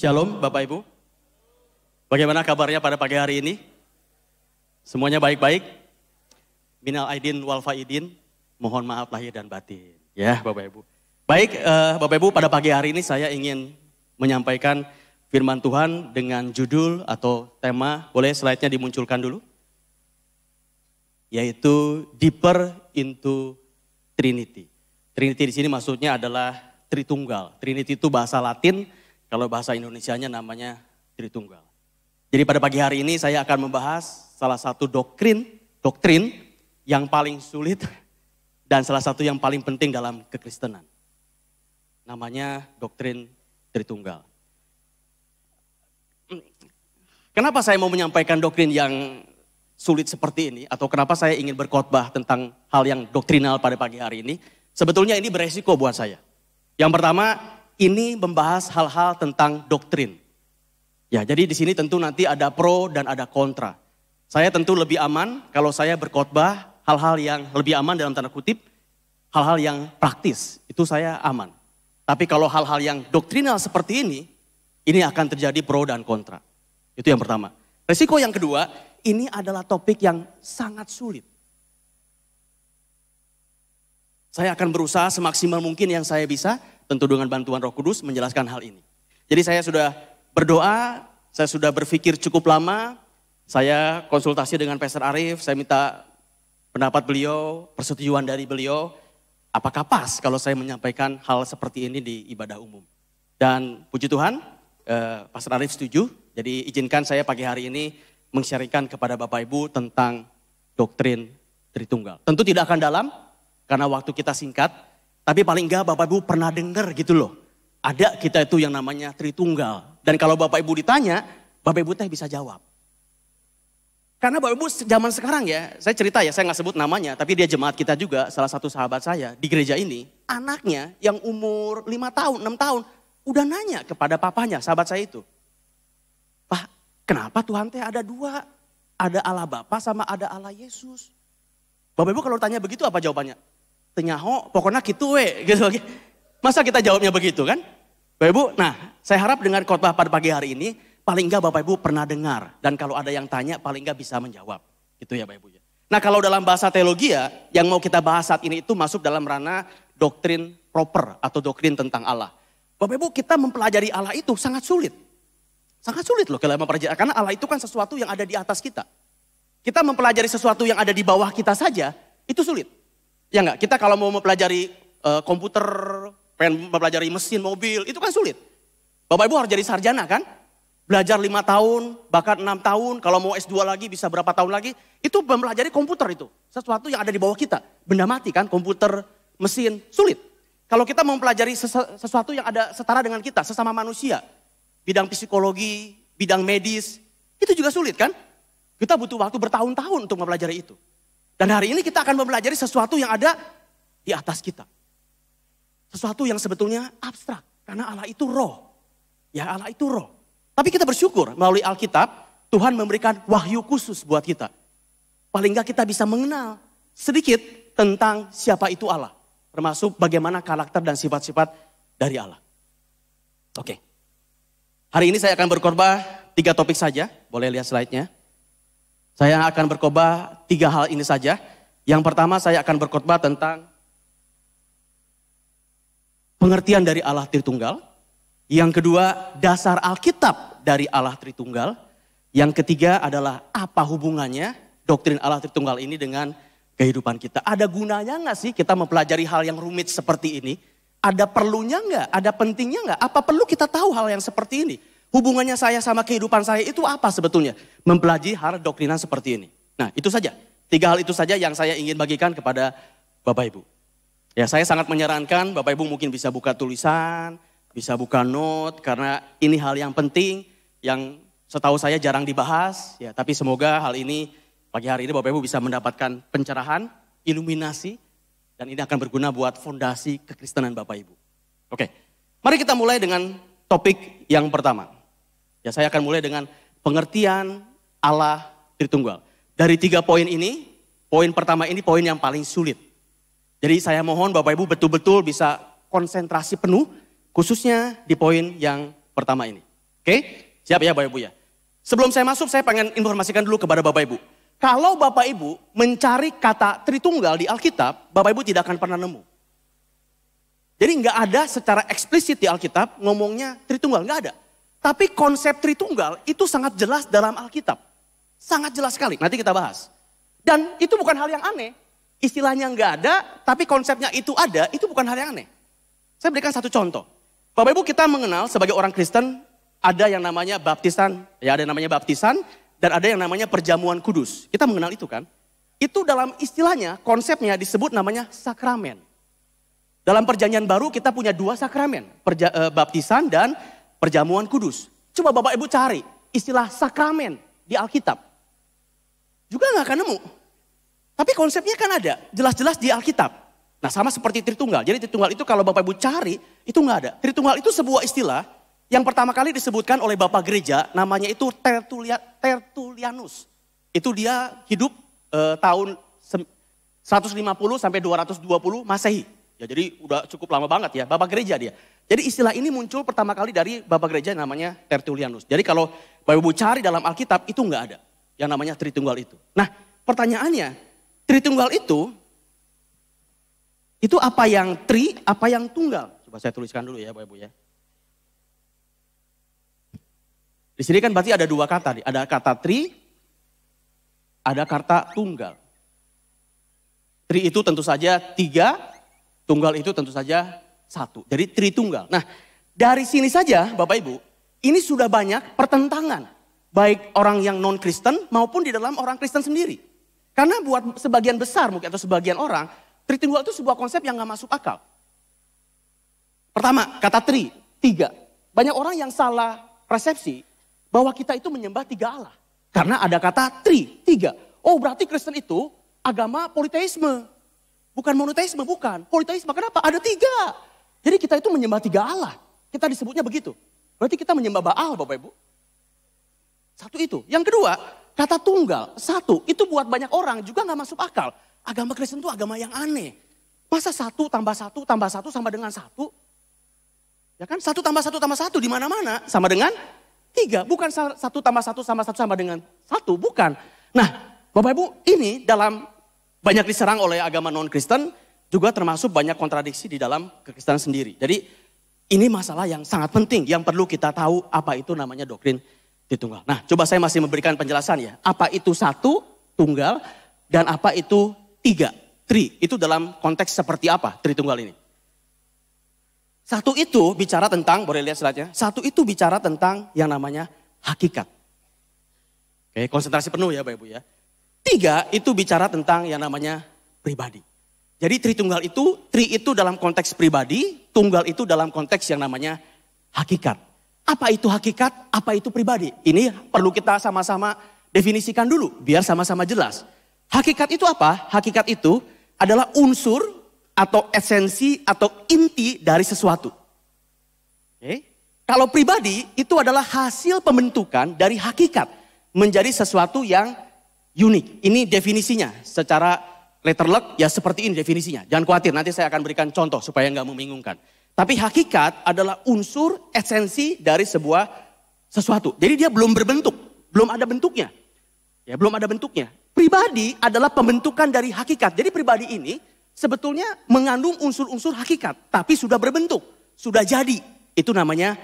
Shalom Bapak Ibu. Bagaimana kabarnya pada pagi hari ini? Semuanya baik-baik? Minal aidin wal faidin. Mohon maaf lahir dan batin. Ya Bapak Ibu. Baik uh, Bapak Ibu pada pagi hari ini saya ingin menyampaikan firman Tuhan dengan judul atau tema. Boleh slide-nya dimunculkan dulu? Yaitu deeper into Trinity. Trinity di sini maksudnya adalah Tritunggal. Trinity itu bahasa Latin kalau bahasa Indonesianya namanya Tritunggal. Jadi pada pagi hari ini saya akan membahas salah satu doktrin, doktrin yang paling sulit dan salah satu yang paling penting dalam kekristenan. Namanya doktrin Tritunggal. Kenapa saya mau menyampaikan doktrin yang sulit seperti ini atau kenapa saya ingin berkhotbah tentang hal yang doktrinal pada pagi hari ini? Sebetulnya ini beresiko buat saya. Yang pertama, ini membahas hal-hal tentang doktrin. Ya, jadi di sini tentu nanti ada pro dan ada kontra. Saya tentu lebih aman kalau saya berkhotbah hal-hal yang lebih aman dalam tanda kutip, hal-hal yang praktis, itu saya aman. Tapi kalau hal-hal yang doktrinal seperti ini, ini akan terjadi pro dan kontra. Itu yang pertama. Resiko yang kedua, ini adalah topik yang sangat sulit. Saya akan berusaha semaksimal mungkin yang saya bisa tentu dengan bantuan Roh Kudus menjelaskan hal ini. Jadi saya sudah berdoa, saya sudah berpikir cukup lama, saya konsultasi dengan Pastor Arif, saya minta pendapat beliau, persetujuan dari beliau, apakah pas kalau saya menyampaikan hal seperti ini di ibadah umum. Dan puji Tuhan, eh, Pastor Arif setuju, jadi izinkan saya pagi hari ini mengsyarikan kepada Bapak Ibu tentang doktrin Tritunggal. Tentu tidak akan dalam, karena waktu kita singkat, tapi paling enggak Bapak Ibu pernah dengar gitu loh. Ada kita itu yang namanya Tritunggal. Dan kalau Bapak Ibu ditanya, Bapak Ibu teh bisa jawab. Karena Bapak Ibu zaman sekarang ya, saya cerita ya, saya nggak sebut namanya, tapi dia jemaat kita juga, salah satu sahabat saya di gereja ini, anaknya yang umur 5 tahun, 6 tahun, udah nanya kepada papanya, sahabat saya itu. Pak, kenapa Tuhan teh ada dua? Ada Allah Bapa sama ada Allah Yesus. Bapak Ibu kalau tanya begitu apa jawabannya? tenyaho, pokoknya gitu we, gitu. lagi Masa kita jawabnya begitu kan? Bapak Ibu, nah saya harap dengan khotbah pada pagi hari ini, paling enggak Bapak Ibu pernah dengar. Dan kalau ada yang tanya, paling enggak bisa menjawab. Gitu ya Bapak Ibu. Ya. Nah kalau dalam bahasa teologi ya, yang mau kita bahas saat ini itu masuk dalam ranah doktrin proper atau doktrin tentang Allah. Bapak Ibu, kita mempelajari Allah itu sangat sulit. Sangat sulit loh kalau mempelajari, karena Allah itu kan sesuatu yang ada di atas kita. Kita mempelajari sesuatu yang ada di bawah kita saja, itu sulit. Ya enggak, kita kalau mau mempelajari uh, komputer, pengen mempelajari mesin, mobil, itu kan sulit. Bapak Ibu harus jadi sarjana kan? Belajar lima tahun, bahkan enam tahun, kalau mau S2 lagi bisa berapa tahun lagi. Itu mempelajari komputer itu. Sesuatu yang ada di bawah kita. Benda mati kan, komputer, mesin, sulit. Kalau kita mau mempelajari sesuatu yang ada setara dengan kita, sesama manusia. Bidang psikologi, bidang medis, itu juga sulit kan? Kita butuh waktu bertahun-tahun untuk mempelajari itu. Dan hari ini kita akan mempelajari sesuatu yang ada di atas kita. Sesuatu yang sebetulnya abstrak. Karena Allah itu roh. Ya Allah itu roh. Tapi kita bersyukur melalui Alkitab, Tuhan memberikan wahyu khusus buat kita. Paling enggak kita bisa mengenal sedikit tentang siapa itu Allah. Termasuk bagaimana karakter dan sifat-sifat dari Allah. Oke. Hari ini saya akan berkorban tiga topik saja. Boleh lihat slide-nya. Saya akan berkhotbah tiga hal ini saja. Yang pertama saya akan berkhotbah tentang pengertian dari Allah Tritunggal. Yang kedua, dasar Alkitab dari Allah Tritunggal. Yang ketiga adalah apa hubungannya doktrin Allah Tritunggal ini dengan kehidupan kita. Ada gunanya nggak sih kita mempelajari hal yang rumit seperti ini? Ada perlunya nggak? Ada pentingnya nggak? Apa perlu kita tahu hal yang seperti ini? Hubungannya saya sama kehidupan saya itu apa sebetulnya? Mempelajari hal doktrinan seperti ini. Nah itu saja. Tiga hal itu saja yang saya ingin bagikan kepada Bapak Ibu. Ya saya sangat menyarankan Bapak Ibu mungkin bisa buka tulisan, bisa buka note karena ini hal yang penting yang setahu saya jarang dibahas. Ya tapi semoga hal ini pagi hari ini Bapak Ibu bisa mendapatkan pencerahan, iluminasi, dan ini akan berguna buat fondasi kekristenan Bapak Ibu. Oke, mari kita mulai dengan topik yang pertama. Ya, saya akan mulai dengan pengertian Allah Tritunggal. Dari tiga poin ini, poin pertama ini poin yang paling sulit. Jadi saya mohon Bapak Ibu betul-betul bisa konsentrasi penuh, khususnya di poin yang pertama ini. Oke, siap ya Bapak Ibu ya. Sebelum saya masuk, saya pengen informasikan dulu kepada Bapak Ibu. Kalau Bapak Ibu mencari kata Tritunggal di Alkitab, Bapak Ibu tidak akan pernah nemu. Jadi nggak ada secara eksplisit di Alkitab ngomongnya Tritunggal, nggak ada. Tapi konsep Tritunggal itu sangat jelas dalam Alkitab. Sangat jelas sekali, nanti kita bahas. Dan itu bukan hal yang aneh. Istilahnya nggak ada, tapi konsepnya itu ada, itu bukan hal yang aneh. Saya berikan satu contoh. Bapak Ibu kita mengenal sebagai orang Kristen, ada yang namanya baptisan, ya ada yang namanya baptisan, dan ada yang namanya perjamuan kudus. Kita mengenal itu kan? Itu dalam istilahnya, konsepnya disebut namanya sakramen. Dalam perjanjian baru kita punya dua sakramen, perja, e, baptisan dan perjamuan kudus. Coba Bapak Ibu cari istilah sakramen di Alkitab. Juga nggak akan nemu. Tapi konsepnya kan ada, jelas-jelas di Alkitab. Nah sama seperti Tritunggal. Jadi Tritunggal itu kalau Bapak Ibu cari, itu nggak ada. Tritunggal itu sebuah istilah yang pertama kali disebutkan oleh Bapak Gereja, namanya itu Tertulia, Tertulianus. Itu dia hidup eh, tahun 150 sampai 220 Masehi. Ya jadi udah cukup lama banget ya, Bapak gereja dia. Jadi istilah ini muncul pertama kali dari Bapak gereja namanya Tertullianus. Jadi kalau Bapak Ibu cari dalam Alkitab itu nggak ada yang namanya Tritunggal itu. Nah pertanyaannya, Tritunggal itu, itu apa yang tri, apa yang tunggal? Coba saya tuliskan dulu ya Bapak Ibu ya. Di sini kan berarti ada dua kata, ada kata tri, ada kata tunggal. Tri itu tentu saja tiga, Tunggal itu tentu saja satu. Jadi Tritunggal. Nah, dari sini saja Bapak Ibu, ini sudah banyak pertentangan. Baik orang yang non-Kristen maupun di dalam orang Kristen sendiri. Karena buat sebagian besar mungkin atau sebagian orang, Tritunggal itu sebuah konsep yang nggak masuk akal. Pertama, kata tri, tiga. Banyak orang yang salah persepsi bahwa kita itu menyembah tiga Allah. Karena ada kata tri, tiga. Oh berarti Kristen itu agama politeisme. Bukan monoteisme, bukan. Politeisme, kenapa? Ada tiga. Jadi kita itu menyembah tiga Allah. Kita disebutnya begitu. Berarti kita menyembah Baal, Bapak Ibu. Satu itu. Yang kedua, kata tunggal, satu. Itu buat banyak orang juga gak masuk akal. Agama Kristen itu agama yang aneh. Masa satu tambah satu tambah satu sama dengan satu? Ya kan? Satu tambah satu tambah satu di mana-mana sama dengan tiga. Bukan satu tambah satu sama satu sama dengan satu. Bukan. Nah, Bapak Ibu, ini dalam banyak diserang oleh agama non-Kristen, juga termasuk banyak kontradiksi di dalam kekristenan sendiri. Jadi ini masalah yang sangat penting yang perlu kita tahu apa itu namanya doktrin Tritunggal. Nah, coba saya masih memberikan penjelasan ya. Apa itu satu, tunggal, dan apa itu tiga, tri. Itu dalam konteks seperti apa tri tunggal ini. Satu itu bicara tentang, boleh lihat selanjutnya. Satu itu bicara tentang yang namanya hakikat. Oke, konsentrasi penuh ya Bapak Ibu ya ketiga itu bicara tentang yang namanya pribadi. Jadi Tritunggal itu, tri itu dalam konteks pribadi, tunggal itu dalam konteks yang namanya hakikat. Apa itu hakikat? Apa itu pribadi? Ini perlu kita sama-sama definisikan dulu biar sama-sama jelas. Hakikat itu apa? Hakikat itu adalah unsur atau esensi atau inti dari sesuatu. Okay. Kalau pribadi itu adalah hasil pembentukan dari hakikat menjadi sesuatu yang unik. Ini definisinya secara letter luck ya seperti ini definisinya. Jangan khawatir nanti saya akan berikan contoh supaya nggak membingungkan. Tapi hakikat adalah unsur esensi dari sebuah sesuatu. Jadi dia belum berbentuk, belum ada bentuknya. Ya, belum ada bentuknya. Pribadi adalah pembentukan dari hakikat. Jadi pribadi ini sebetulnya mengandung unsur-unsur hakikat, tapi sudah berbentuk, sudah jadi. Itu namanya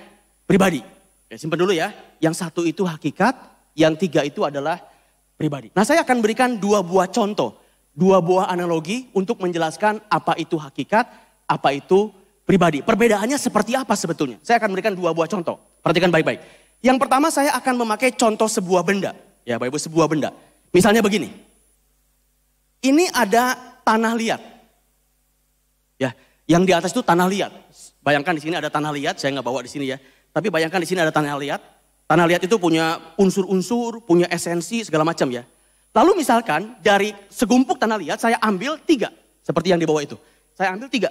pribadi. Ya, simpan dulu ya. Yang satu itu hakikat, yang tiga itu adalah pribadi. Nah saya akan berikan dua buah contoh, dua buah analogi untuk menjelaskan apa itu hakikat, apa itu pribadi. Perbedaannya seperti apa sebetulnya? Saya akan berikan dua buah contoh. Perhatikan baik-baik. Yang pertama saya akan memakai contoh sebuah benda. Ya Bapak Ibu sebuah benda. Misalnya begini. Ini ada tanah liat. Ya, yang di atas itu tanah liat. Bayangkan di sini ada tanah liat, saya nggak bawa di sini ya. Tapi bayangkan di sini ada tanah liat, Tanah liat itu punya unsur-unsur, punya esensi, segala macam ya. Lalu misalkan dari segumpuk tanah liat saya ambil tiga. Seperti yang di bawah itu. Saya ambil tiga.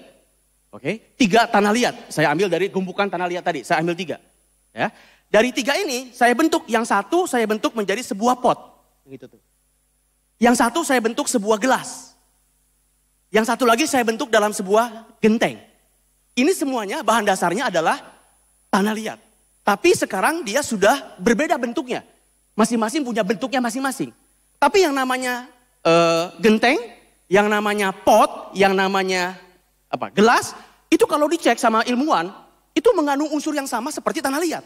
Oke, tiga tanah liat. Saya ambil dari gumpukan tanah liat tadi. Saya ambil tiga. Ya, dari tiga ini saya bentuk yang satu saya bentuk menjadi sebuah pot. Gitu tuh. Yang satu saya bentuk sebuah gelas. Yang satu lagi saya bentuk dalam sebuah genteng. Ini semuanya bahan dasarnya adalah tanah liat. Tapi sekarang dia sudah berbeda bentuknya. Masing-masing punya bentuknya masing-masing. Tapi yang namanya uh, genteng, yang namanya pot, yang namanya apa gelas, itu kalau dicek sama ilmuwan, itu mengandung unsur yang sama seperti tanah liat.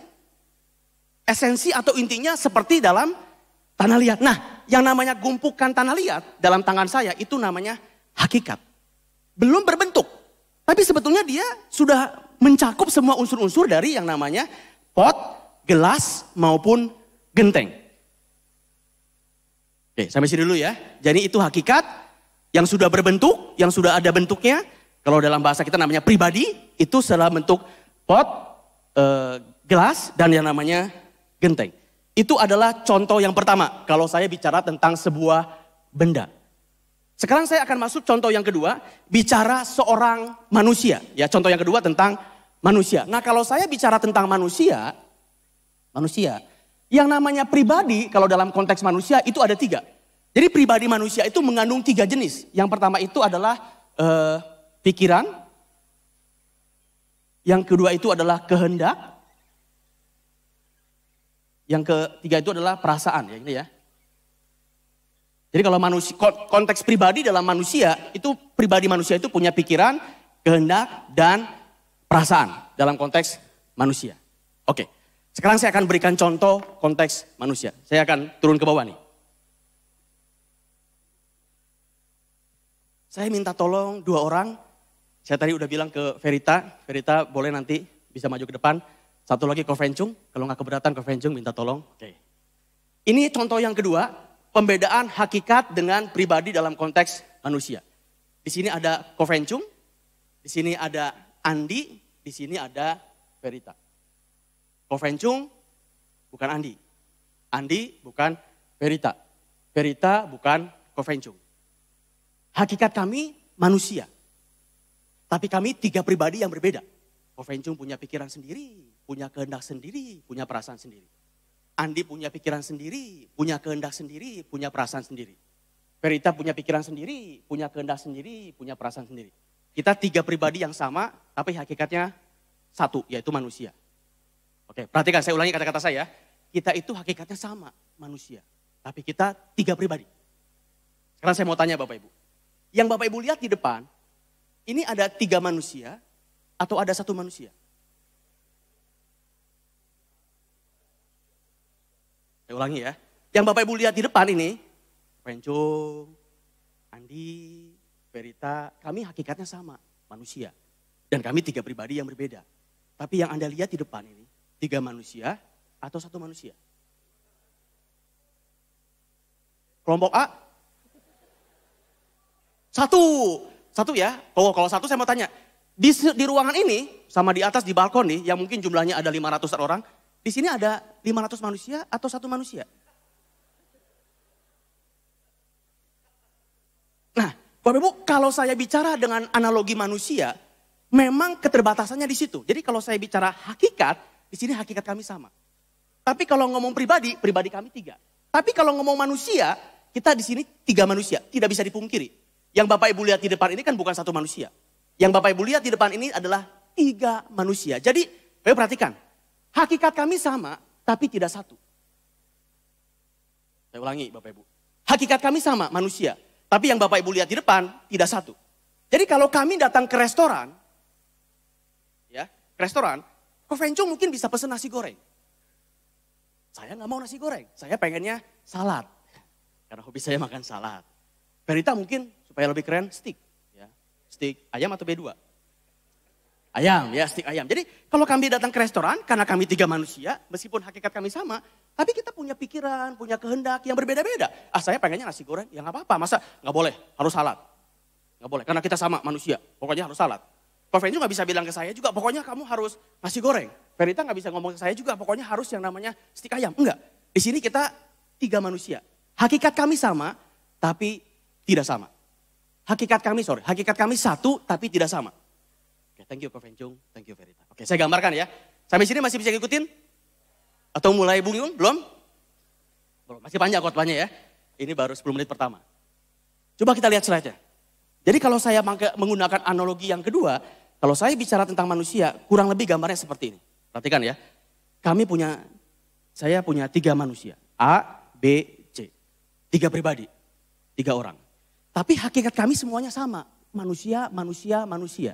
Esensi atau intinya seperti dalam tanah liat. Nah, yang namanya gumpukan tanah liat dalam tangan saya itu namanya hakikat. Belum berbentuk, tapi sebetulnya dia sudah mencakup semua unsur-unsur dari yang namanya pot, gelas, maupun genteng. Oke, sampai sini dulu ya. Jadi itu hakikat yang sudah berbentuk, yang sudah ada bentuknya. Kalau dalam bahasa kita namanya pribadi, itu salah bentuk pot, e, gelas, dan yang namanya genteng. Itu adalah contoh yang pertama kalau saya bicara tentang sebuah benda. Sekarang saya akan masuk contoh yang kedua, bicara seorang manusia. Ya, contoh yang kedua tentang manusia. Nah kalau saya bicara tentang manusia, manusia, yang namanya pribadi kalau dalam konteks manusia itu ada tiga. Jadi pribadi manusia itu mengandung tiga jenis. Yang pertama itu adalah eh, pikiran, yang kedua itu adalah kehendak, yang ketiga itu adalah perasaan ya ini gitu ya. Jadi kalau manusia konteks pribadi dalam manusia itu pribadi manusia itu punya pikiran, kehendak dan perasaan dalam konteks manusia. Oke, sekarang saya akan berikan contoh konteks manusia. Saya akan turun ke bawah nih. Saya minta tolong dua orang. Saya tadi udah bilang ke Verita, Verita boleh nanti bisa maju ke depan. Satu lagi ke Vencung, kalau nggak keberatan ke Vencung minta tolong. Oke. Ini contoh yang kedua, pembedaan hakikat dengan pribadi dalam konteks manusia. Di sini ada Kovencum, di sini ada Andi, di sini ada Verita. Kovencung bukan Andi. Andi bukan Verita. Verita bukan Kovencung. Hakikat kami manusia. Tapi kami tiga pribadi yang berbeda. Kovencung punya pikiran sendiri, punya kehendak sendiri, punya perasaan sendiri. Andi punya pikiran sendiri, punya kehendak sendiri, punya perasaan sendiri. Verita punya pikiran sendiri, punya kehendak sendiri, punya perasaan sendiri. Kita tiga pribadi yang sama, tapi hakikatnya satu, yaitu manusia. Oke, perhatikan saya ulangi kata-kata saya. Kita itu hakikatnya sama manusia, tapi kita tiga pribadi. Sekarang saya mau tanya Bapak Ibu. Yang Bapak Ibu lihat di depan, ini ada tiga manusia atau ada satu manusia? Saya ulangi ya. Yang Bapak Ibu lihat di depan ini, Pencung, Andi, Verita, kami hakikatnya sama, manusia. Dan kami tiga pribadi yang berbeda. Tapi yang Anda lihat di depan ini, tiga manusia atau satu manusia? Kelompok A? Satu. Satu ya. Kalau oh, kalau satu saya mau tanya. Di, di ruangan ini, sama di atas di balkon nih, yang mungkin jumlahnya ada 500 orang, di sini ada 500 manusia atau satu manusia? Bapak Ibu, kalau saya bicara dengan analogi manusia, memang keterbatasannya di situ. Jadi kalau saya bicara hakikat, di sini hakikat kami sama. Tapi kalau ngomong pribadi, pribadi kami tiga. Tapi kalau ngomong manusia, kita di sini tiga manusia, tidak bisa dipungkiri. Yang Bapak Ibu lihat di depan ini kan bukan satu manusia. Yang Bapak Ibu lihat di depan ini adalah tiga manusia. Jadi, Bapak perhatikan, hakikat kami sama, tapi tidak satu. Saya ulangi Bapak Ibu. Hakikat kami sama, manusia. Tapi yang Bapak Ibu lihat di depan tidak satu. Jadi kalau kami datang ke restoran, ya ke restoran, Kovenco mungkin bisa pesen nasi goreng. Saya nggak mau nasi goreng, saya pengennya salad. Karena hobi saya makan salad. Berita mungkin supaya lebih keren, steak. Ya. Steak ayam atau B2? Ayam, ya stik ayam. Jadi kalau kami datang ke restoran, karena kami tiga manusia, meskipun hakikat kami sama, tapi kita punya pikiran, punya kehendak yang berbeda-beda. Ah saya pengennya nasi goreng, ya nggak apa-apa. Masa nggak boleh, harus salat Nggak boleh, karena kita sama manusia, pokoknya harus salat. Pak juga nggak bisa bilang ke saya juga, pokoknya kamu harus nasi goreng. Ferita nggak bisa ngomong ke saya juga, pokoknya harus yang namanya stik ayam. Enggak, di sini kita tiga manusia. Hakikat kami sama, tapi tidak sama. Hakikat kami, sorry, hakikat kami satu, tapi tidak sama thank you Pak Fenjung, thank you Verita. Oke, saya gambarkan ya. Sampai sini masih bisa ikutin? Atau mulai bingung? Belum? Belum, masih panjang khotbahnya ya. Ini baru 10 menit pertama. Coba kita lihat slide-nya. Jadi kalau saya menggunakan analogi yang kedua, kalau saya bicara tentang manusia, kurang lebih gambarnya seperti ini. Perhatikan ya. Kami punya, saya punya tiga manusia. A, B, C. Tiga pribadi, tiga orang. Tapi hakikat kami semuanya sama. Manusia, manusia, manusia.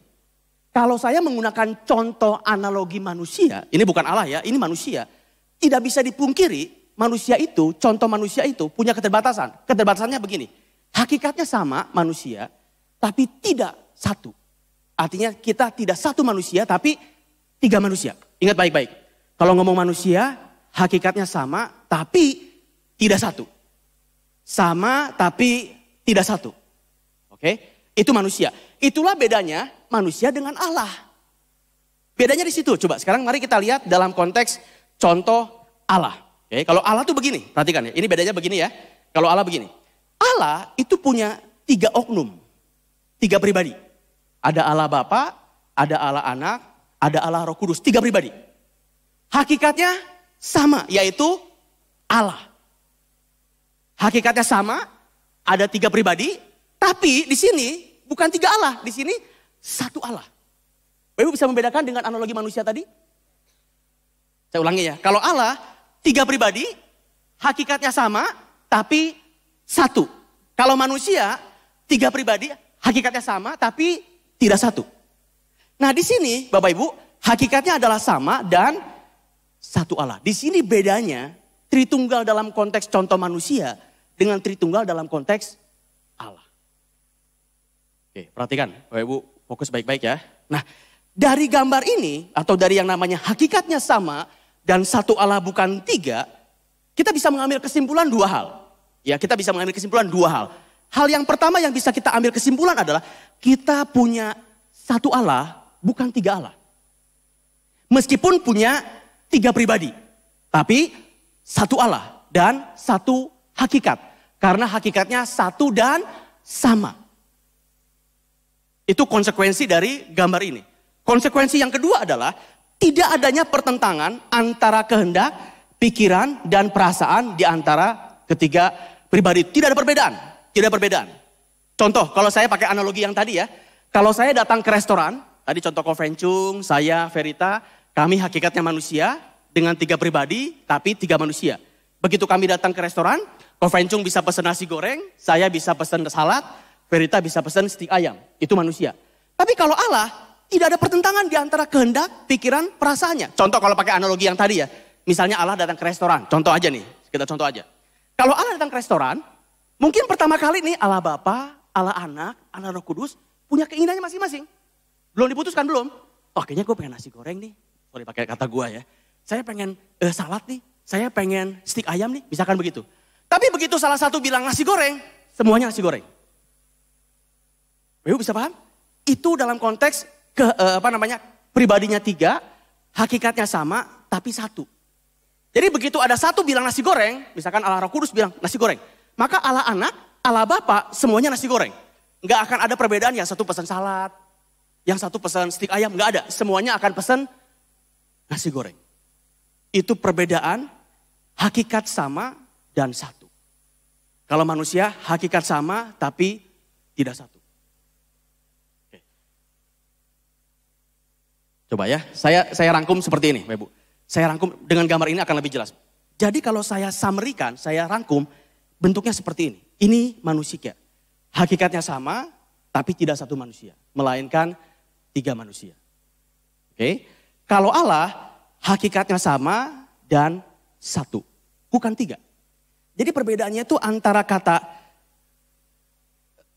Kalau saya menggunakan contoh analogi manusia, ini bukan Allah ya, ini manusia. Tidak bisa dipungkiri manusia itu, contoh manusia itu punya keterbatasan. Keterbatasannya begini, hakikatnya sama manusia, tapi tidak satu. Artinya kita tidak satu manusia, tapi tiga manusia. Ingat baik-baik. Kalau ngomong manusia, hakikatnya sama, tapi tidak satu. Sama, tapi tidak satu. Oke, itu manusia. Itulah bedanya manusia dengan Allah. Bedanya di situ. Coba sekarang mari kita lihat dalam konteks contoh Allah. Oke, kalau Allah tuh begini, perhatikan ya. Ini bedanya begini ya. Kalau Allah begini. Allah itu punya tiga oknum. Tiga pribadi. Ada Allah Bapa, ada Allah Anak, ada Allah Roh Kudus. Tiga pribadi. Hakikatnya sama, yaitu Allah. Hakikatnya sama, ada tiga pribadi, tapi di sini bukan tiga Allah, di sini satu Allah. Bapak Ibu bisa membedakan dengan analogi manusia tadi? Saya ulangi ya. Kalau Allah tiga pribadi, hakikatnya sama, tapi satu. Kalau manusia tiga pribadi, hakikatnya sama, tapi tidak satu. Nah di sini Bapak Ibu, hakikatnya adalah sama dan satu Allah. Di sini bedanya Tritunggal dalam konteks contoh manusia dengan Tritunggal dalam konteks Oke, perhatikan, Bapak Ibu fokus baik-baik ya. Nah, dari gambar ini atau dari yang namanya hakikatnya sama dan satu Allah bukan tiga, kita bisa mengambil kesimpulan dua hal. Ya, kita bisa mengambil kesimpulan dua hal. Hal yang pertama yang bisa kita ambil kesimpulan adalah kita punya satu Allah, bukan tiga Allah. Meskipun punya tiga pribadi, tapi satu Allah dan satu hakikat. Karena hakikatnya satu dan sama. Itu konsekuensi dari gambar ini. Konsekuensi yang kedua adalah tidak adanya pertentangan antara kehendak, pikiran, dan perasaan di antara ketiga pribadi. Tidak ada perbedaan, tidak ada perbedaan. Contoh, kalau saya pakai analogi yang tadi ya, kalau saya datang ke restoran, tadi contoh Kovencung, saya, Verita, kami hakikatnya manusia dengan tiga pribadi, tapi tiga manusia. Begitu kami datang ke restoran, Kovencung bisa pesan nasi goreng, saya bisa pesan salad, Berita bisa pesan stik ayam, itu manusia. Tapi kalau Allah, tidak ada pertentangan di antara kehendak, pikiran, perasaannya. Contoh kalau pakai analogi yang tadi ya, misalnya Allah datang ke restoran, contoh aja nih, kita contoh aja. Kalau Allah datang ke restoran, mungkin pertama kali nih Allah Bapa, Allah Anak, Allah Roh Kudus punya keinginannya masing-masing. Belum diputuskan belum? Oh kayaknya gue pengen nasi goreng nih. boleh pakai kata gue ya. Saya pengen eh, salad nih. Saya pengen stik ayam nih. Misalkan begitu. Tapi begitu salah satu bilang nasi goreng. Semuanya nasi goreng. Ibu eh, bisa paham? Itu dalam konteks ke, eh, apa namanya pribadinya tiga, hakikatnya sama tapi satu. Jadi begitu ada satu bilang nasi goreng, misalkan ala Roh Kudus bilang nasi goreng, maka ala Anak, ala bapak, semuanya nasi goreng. Enggak akan ada perbedaan yang satu pesan salad, yang satu pesan stik ayam, enggak ada. Semuanya akan pesan nasi goreng. Itu perbedaan, hakikat sama dan satu. Kalau manusia hakikat sama tapi tidak satu. Coba ya, saya saya rangkum seperti ini, Ibu. Saya rangkum dengan gambar ini akan lebih jelas. Jadi kalau saya samerikan, saya rangkum, bentuknya seperti ini. Ini manusia. Hakikatnya sama, tapi tidak satu manusia. Melainkan tiga manusia. Oke, kalau Allah hakikatnya sama dan satu, bukan tiga. Jadi perbedaannya itu antara kata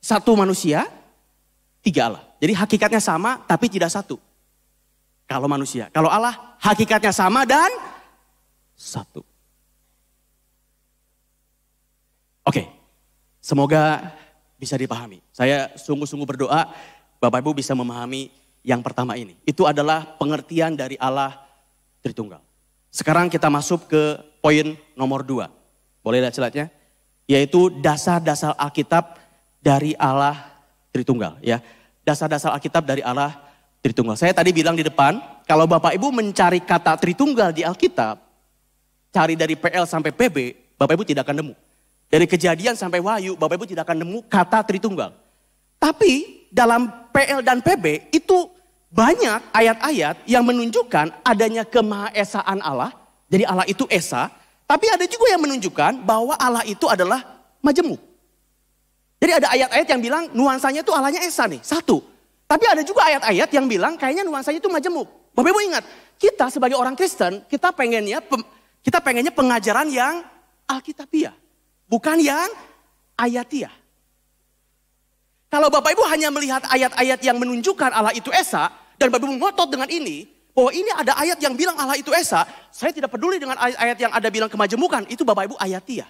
satu manusia, tiga Allah. Jadi hakikatnya sama tapi tidak satu kalau manusia. Kalau Allah hakikatnya sama dan satu. Oke, semoga bisa dipahami. Saya sungguh-sungguh berdoa Bapak Ibu bisa memahami yang pertama ini. Itu adalah pengertian dari Allah Tritunggal. Sekarang kita masuk ke poin nomor dua. Boleh lihat slide Yaitu dasar-dasar Alkitab dari Allah Tritunggal. Ya, Dasar-dasar Alkitab dari Allah Tritunggal. Saya tadi bilang di depan, kalau Bapak Ibu mencari kata Tritunggal di Alkitab, cari dari PL sampai PB, Bapak Ibu tidak akan nemu. Dari kejadian sampai wahyu, Bapak Ibu tidak akan nemu kata Tritunggal. Tapi dalam PL dan PB itu banyak ayat-ayat yang menunjukkan adanya kemahesaan Allah. Jadi Allah itu Esa, tapi ada juga yang menunjukkan bahwa Allah itu adalah majemuk. Jadi ada ayat-ayat yang bilang nuansanya itu Allahnya Esa nih. Satu, tapi ada juga ayat-ayat yang bilang kayaknya nuansanya itu majemuk. Bapak Ibu ingat, kita sebagai orang Kristen, kita pengennya kita pengennya pengajaran yang alkitabiah, bukan yang ayatiah. Kalau Bapak Ibu hanya melihat ayat-ayat yang menunjukkan Allah itu esa dan Bapak Ibu ngotot dengan ini, bahwa ini ada ayat yang bilang Allah itu esa, saya tidak peduli dengan ayat-ayat yang ada bilang kemajemukan, itu Bapak Ibu ayatiah.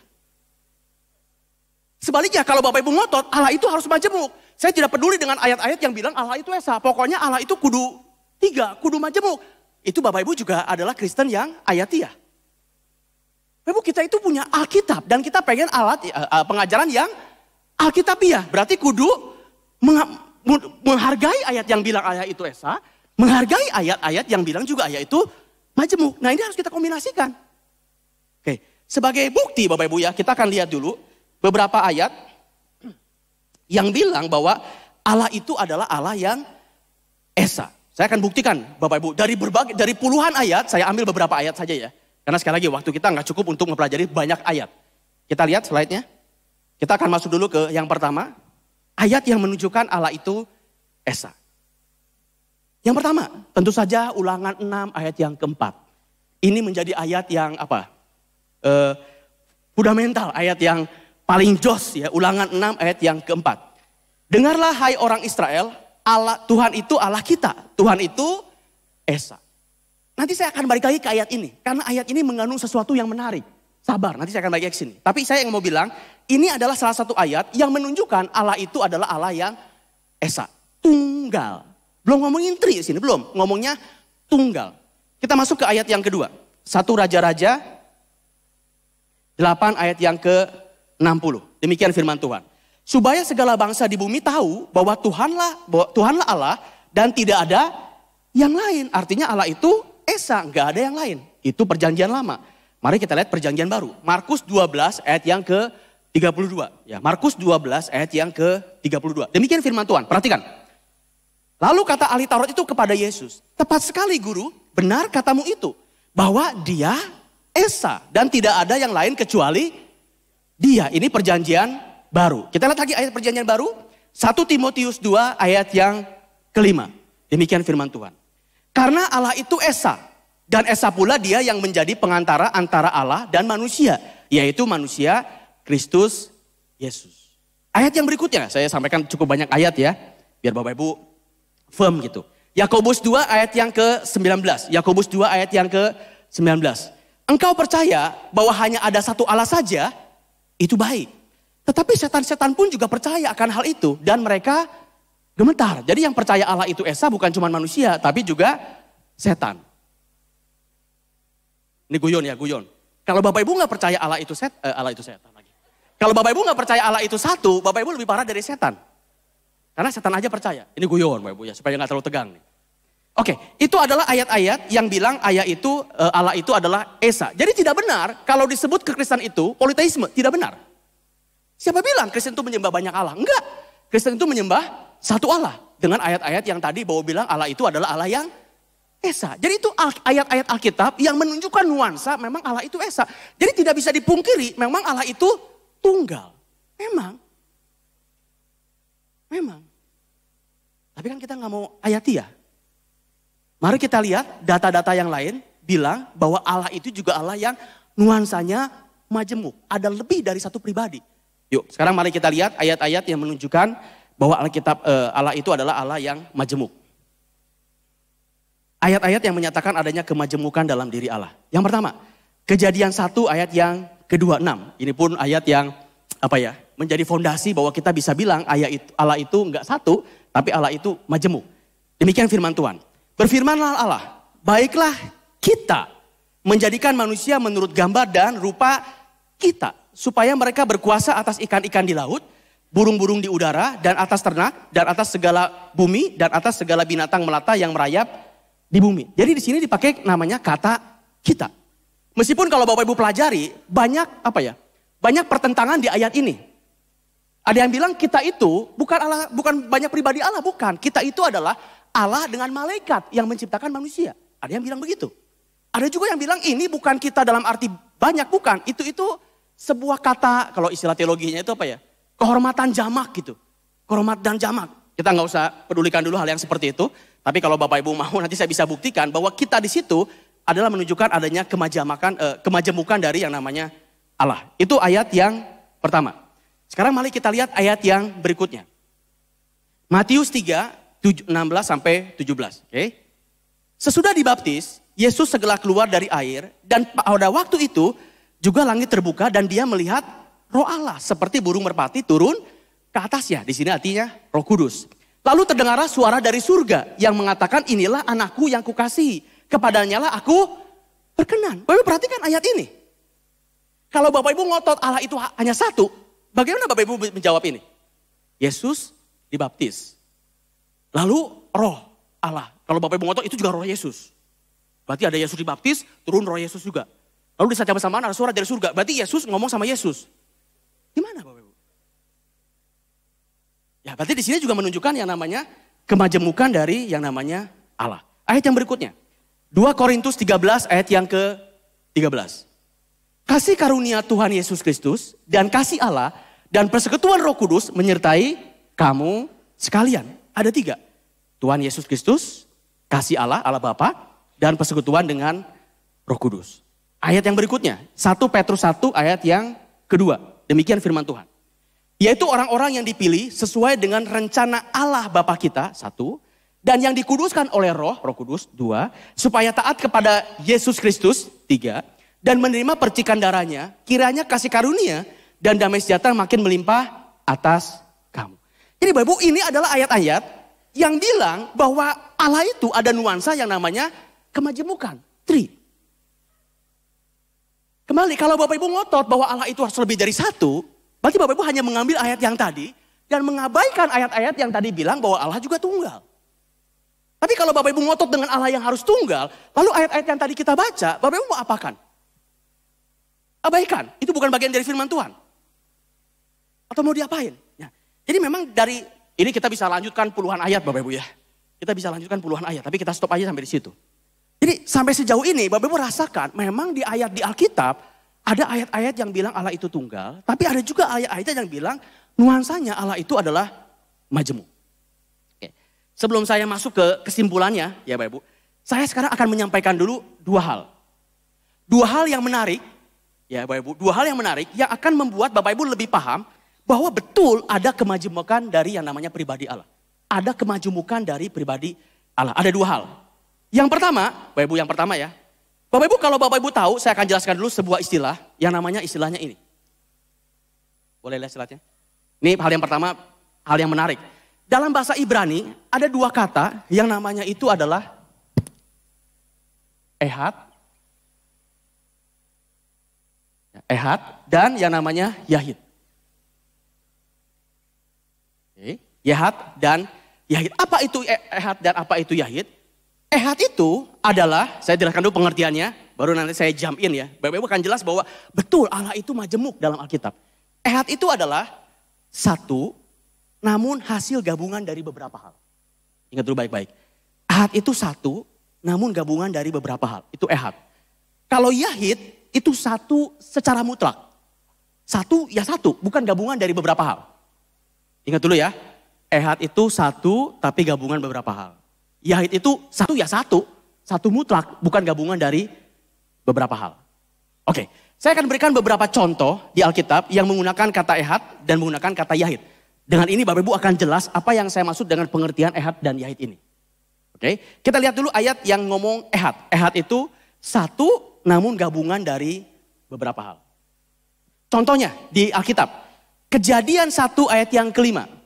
Sebaliknya kalau Bapak Ibu ngotot, Allah itu harus majemuk. Saya tidak peduli dengan ayat-ayat yang bilang Allah itu Esa. Pokoknya Allah itu kudu tiga, kudu majemuk. Itu Bapak Ibu juga adalah Kristen yang ayatiah. Bapak Ibu kita itu punya Alkitab dan kita pengen alat eh, eh, pengajaran yang Alkitabiah. Berarti kudu menghargai ayat yang bilang ayat itu Esa, menghargai ayat-ayat yang bilang juga ayat itu majemuk. Nah ini harus kita kombinasikan. Oke, sebagai bukti Bapak Ibu ya, kita akan lihat dulu beberapa ayat yang bilang bahwa Allah itu adalah Allah yang esa. Saya akan buktikan Bapak Ibu dari berbagai dari puluhan ayat saya ambil beberapa ayat saja ya. Karena sekali lagi waktu kita nggak cukup untuk mempelajari banyak ayat. Kita lihat slide-nya. Kita akan masuk dulu ke yang pertama. Ayat yang menunjukkan Allah itu Esa. Yang pertama, tentu saja ulangan 6 ayat yang keempat. Ini menjadi ayat yang apa? Eh, fundamental, ayat yang paling jos ya, ulangan 6 ayat yang keempat. Dengarlah hai orang Israel, Allah Tuhan itu Allah kita, Tuhan itu Esa. Nanti saya akan balik lagi ke ayat ini, karena ayat ini mengandung sesuatu yang menarik. Sabar, nanti saya akan balik ke sini. Tapi saya yang mau bilang, ini adalah salah satu ayat yang menunjukkan Allah itu adalah Allah yang Esa, tunggal. Belum ngomongin tri di sini, belum. Ngomongnya tunggal. Kita masuk ke ayat yang kedua. Satu Raja-Raja, 8 ayat yang ke 60. Demikian firman Tuhan. Supaya segala bangsa di bumi tahu bahwa Tuhanlah bahwa Tuhanlah Allah dan tidak ada yang lain. Artinya Allah itu Esa, nggak ada yang lain. Itu perjanjian lama. Mari kita lihat perjanjian baru. Markus 12 ayat yang ke 32. Ya, Markus 12 ayat yang ke 32. Demikian firman Tuhan. Perhatikan. Lalu kata ahli Taurat itu kepada Yesus, "Tepat sekali guru, benar katamu itu, bahwa dia Esa dan tidak ada yang lain kecuali dia. Ini perjanjian baru. Kita lihat lagi ayat perjanjian baru. 1 Timotius 2 ayat yang kelima. Demikian firman Tuhan. Karena Allah itu Esa. Dan Esa pula dia yang menjadi pengantara antara Allah dan manusia. Yaitu manusia Kristus Yesus. Ayat yang berikutnya, saya sampaikan cukup banyak ayat ya. Biar Bapak Ibu firm gitu. Yakobus 2 ayat yang ke-19. Yakobus 2 ayat yang ke-19. Engkau percaya bahwa hanya ada satu Allah saja itu baik. Tetapi setan-setan pun juga percaya akan hal itu dan mereka gemetar. Jadi yang percaya Allah itu esa bukan cuma manusia tapi juga setan. Ini guyon ya guyon. Kalau bapak ibu nggak percaya Allah itu set, eh, Allah itu setan lagi. Kalau bapak ibu nggak percaya Allah itu satu, bapak ibu lebih parah dari setan. Karena setan aja percaya. Ini guyon bapak ibu ya supaya nggak terlalu tegang nih. Oke, itu adalah ayat-ayat yang bilang ayat itu eh, Allah itu adalah Esa. Jadi tidak benar kalau disebut kekristenan itu politeisme, tidak benar. Siapa bilang Kristen itu menyembah banyak Allah? Enggak. Kristen itu menyembah satu Allah dengan ayat-ayat yang tadi bahwa bilang Allah itu adalah Allah yang Esa. Jadi itu ayat-ayat Alkitab yang menunjukkan nuansa memang Allah itu Esa. Jadi tidak bisa dipungkiri memang Allah itu tunggal. Memang. Memang. Tapi kan kita nggak mau ayat ya. Mari kita lihat data-data yang lain bilang bahwa Allah itu juga Allah yang nuansanya majemuk. Ada lebih dari satu pribadi. Yuk, sekarang mari kita lihat ayat-ayat yang menunjukkan bahwa Alkitab eh, Allah itu adalah Allah yang majemuk. Ayat-ayat yang menyatakan adanya kemajemukan dalam diri Allah. Yang pertama, Kejadian satu ayat yang kedua enam. Ini pun ayat yang apa ya? menjadi fondasi bahwa kita bisa bilang ayat itu, Allah itu enggak satu, tapi Allah itu majemuk. Demikian firman Tuhan. Berfirmanlah Allah, baiklah kita menjadikan manusia menurut gambar dan rupa kita. Supaya mereka berkuasa atas ikan-ikan di laut, burung-burung di udara, dan atas ternak, dan atas segala bumi, dan atas segala binatang melata yang merayap di bumi. Jadi di sini dipakai namanya kata kita. Meskipun kalau Bapak Ibu pelajari, banyak apa ya? Banyak pertentangan di ayat ini. Ada yang bilang kita itu bukan Allah, bukan banyak pribadi Allah, bukan. Kita itu adalah Allah dengan malaikat yang menciptakan manusia. Ada yang bilang begitu. Ada juga yang bilang ini bukan kita dalam arti banyak bukan. Itu itu sebuah kata kalau istilah teologinya itu apa ya? Kehormatan jamak gitu. Kehormatan jamak. Kita nggak usah pedulikan dulu hal yang seperti itu. Tapi kalau Bapak Ibu mau nanti saya bisa buktikan bahwa kita di situ adalah menunjukkan adanya kemajamakan, eh, kemajemukan dari yang namanya Allah. Itu ayat yang pertama. Sekarang mari kita lihat ayat yang berikutnya. Matius 3 16 sampai 17. Oke. Sesudah dibaptis, Yesus segera keluar dari air dan pada waktu itu juga langit terbuka dan dia melihat roh Allah seperti burung merpati turun ke atasnya. Di sini artinya roh kudus. Lalu terdengarlah suara dari surga yang mengatakan inilah anakku yang kepadanya lah aku berkenan. Bapak perhatikan ayat ini. Kalau Bapak Ibu ngotot Allah itu hanya satu. Bagaimana Bapak Ibu menjawab ini? Yesus dibaptis. Lalu roh Allah. Kalau Bapak Ibu ngotot itu juga roh Yesus. Berarti ada Yesus dibaptis, turun roh Yesus juga. Lalu di saat yang bersamaan ada suara dari surga. Berarti Yesus ngomong sama Yesus. Gimana Bapak Ibu? Ya berarti di sini juga menunjukkan yang namanya kemajemukan dari yang namanya Allah. Ayat yang berikutnya. 2 Korintus 13 ayat yang ke 13. Kasih karunia Tuhan Yesus Kristus dan kasih Allah dan persekutuan Roh Kudus menyertai kamu sekalian. Ada tiga. Tuhan Yesus Kristus, kasih Allah, Allah Bapa, dan persekutuan dengan Roh Kudus. Ayat yang berikutnya, 1 Petrus 1 ayat yang kedua. Demikian firman Tuhan. Yaitu orang-orang yang dipilih sesuai dengan rencana Allah Bapa kita, satu. Dan yang dikuduskan oleh roh, roh kudus, dua. Supaya taat kepada Yesus Kristus, tiga. Dan menerima percikan darahnya, kiranya kasih karunia dan damai sejahtera makin melimpah atas ini Bapak ibu ini adalah ayat-ayat yang bilang bahwa Allah itu ada nuansa yang namanya kemajemukan, tri. Kembali, kalau Bapak Ibu ngotot bahwa Allah itu harus lebih dari satu, berarti Bapak Ibu hanya mengambil ayat yang tadi dan mengabaikan ayat-ayat yang tadi bilang bahwa Allah juga tunggal. Tapi kalau Bapak Ibu ngotot dengan Allah yang harus tunggal, lalu ayat-ayat yang tadi kita baca, Bapak Ibu mau apakan? Abaikan, itu bukan bagian dari firman Tuhan. Atau mau diapain? Jadi memang dari ini kita bisa lanjutkan puluhan ayat Bapak Ibu ya. Kita bisa lanjutkan puluhan ayat, tapi kita stop aja sampai di situ. Jadi sampai sejauh ini Bapak Ibu rasakan memang di ayat di Alkitab ada ayat-ayat yang bilang Allah itu tunggal, tapi ada juga ayat-ayat yang bilang nuansanya Allah itu adalah majemuk. Sebelum saya masuk ke kesimpulannya ya Bapak Ibu, saya sekarang akan menyampaikan dulu dua hal. Dua hal yang menarik ya Bapak Ibu, dua hal yang menarik yang akan membuat Bapak Ibu lebih paham bahwa betul ada kemajemukan dari yang namanya pribadi Allah. Ada kemajemukan dari pribadi Allah. Ada dua hal. Yang pertama, Bapak Ibu yang pertama ya. Bapak Ibu kalau Bapak Ibu tahu, saya akan jelaskan dulu sebuah istilah yang namanya istilahnya ini. Boleh lihat istilahnya. Ini hal yang pertama, hal yang menarik. Dalam bahasa Ibrani ada dua kata yang namanya itu adalah ehad, ehad dan yang namanya yahid. Yahat dan Yahid. Apa itu e-, Ehad dan apa itu Yahid? Ehad itu adalah, saya jelaskan dulu pengertiannya, baru nanti saya jam in ya. Bapak-Ibu akan jelas bahwa betul Allah itu majemuk dalam Alkitab. Ehad itu adalah satu, namun hasil gabungan dari beberapa hal. Ingat dulu baik-baik. Ehad itu satu, namun gabungan dari beberapa hal. Itu ehad. Kalau yahid itu satu secara mutlak. Satu ya satu, bukan gabungan dari beberapa hal. Ingat dulu ya, Ehad itu satu tapi gabungan beberapa hal. Yahid itu satu ya satu. Satu mutlak bukan gabungan dari beberapa hal. Oke, saya akan berikan beberapa contoh di Alkitab yang menggunakan kata ehad dan menggunakan kata yahid. Dengan ini Bapak Ibu akan jelas apa yang saya maksud dengan pengertian ehad dan yahid ini. Oke, kita lihat dulu ayat yang ngomong ehad. Ehad itu satu namun gabungan dari beberapa hal. Contohnya di Alkitab, kejadian satu ayat yang kelima.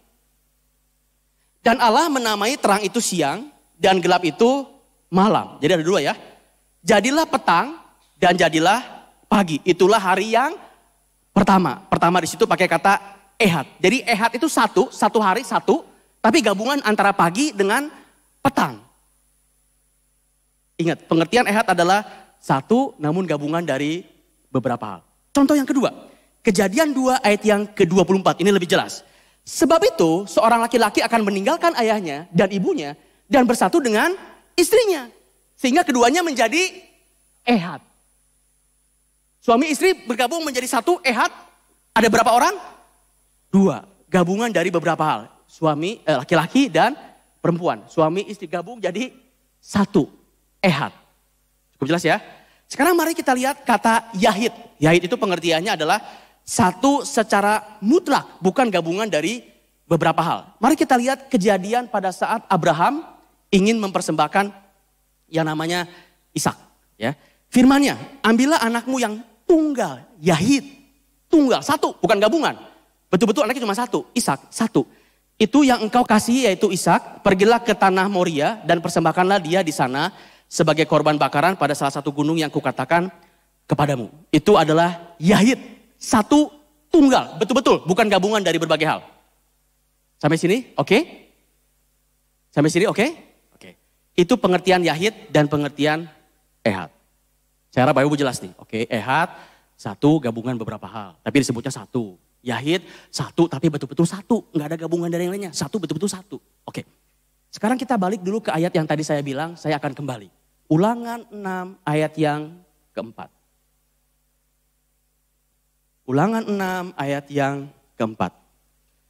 Dan Allah menamai terang itu siang dan gelap itu malam. Jadi ada dua ya. Jadilah petang dan jadilah pagi. Itulah hari yang pertama. Pertama di situ pakai kata ehat. Jadi ehat itu satu, satu hari satu. Tapi gabungan antara pagi dengan petang. Ingat, pengertian ehat adalah satu namun gabungan dari beberapa hal. Contoh yang kedua, kejadian 2 ayat yang ke-24, ini lebih jelas. Sebab itu seorang laki-laki akan meninggalkan ayahnya dan ibunya dan bersatu dengan istrinya. Sehingga keduanya menjadi ehad. Suami istri bergabung menjadi satu ehad. Ada berapa orang? Dua. Gabungan dari beberapa hal. Suami, eh, laki-laki dan perempuan. Suami istri gabung jadi satu ehad. Cukup jelas ya? Sekarang mari kita lihat kata yahid. Yahid itu pengertiannya adalah satu secara mutlak, bukan gabungan dari beberapa hal. Mari kita lihat kejadian pada saat Abraham ingin mempersembahkan yang namanya Ishak. Ya. Firmannya, ambillah anakmu yang tunggal, Yahid. Tunggal, satu, bukan gabungan. Betul-betul anaknya cuma satu, Ishak, satu. Itu yang engkau kasih yaitu Ishak, pergilah ke tanah Moria dan persembahkanlah dia di sana sebagai korban bakaran pada salah satu gunung yang kukatakan kepadamu. Itu adalah Yahid, satu tunggal, betul-betul, bukan gabungan dari berbagai hal. Sampai sini, oke? Okay? Sampai sini, oke? Okay? Oke. Okay. Itu pengertian Yahid dan pengertian Ehad. Saya harap Bapak Ibu jelas nih. Oke, Ehad satu gabungan beberapa hal, tapi disebutnya satu. Yahid satu tapi betul-betul satu, Enggak ada gabungan dari yang lainnya. Satu betul-betul satu. Oke. Sekarang kita balik dulu ke ayat yang tadi saya bilang, saya akan kembali. Ulangan 6 ayat yang keempat. Ulangan 6 ayat yang keempat.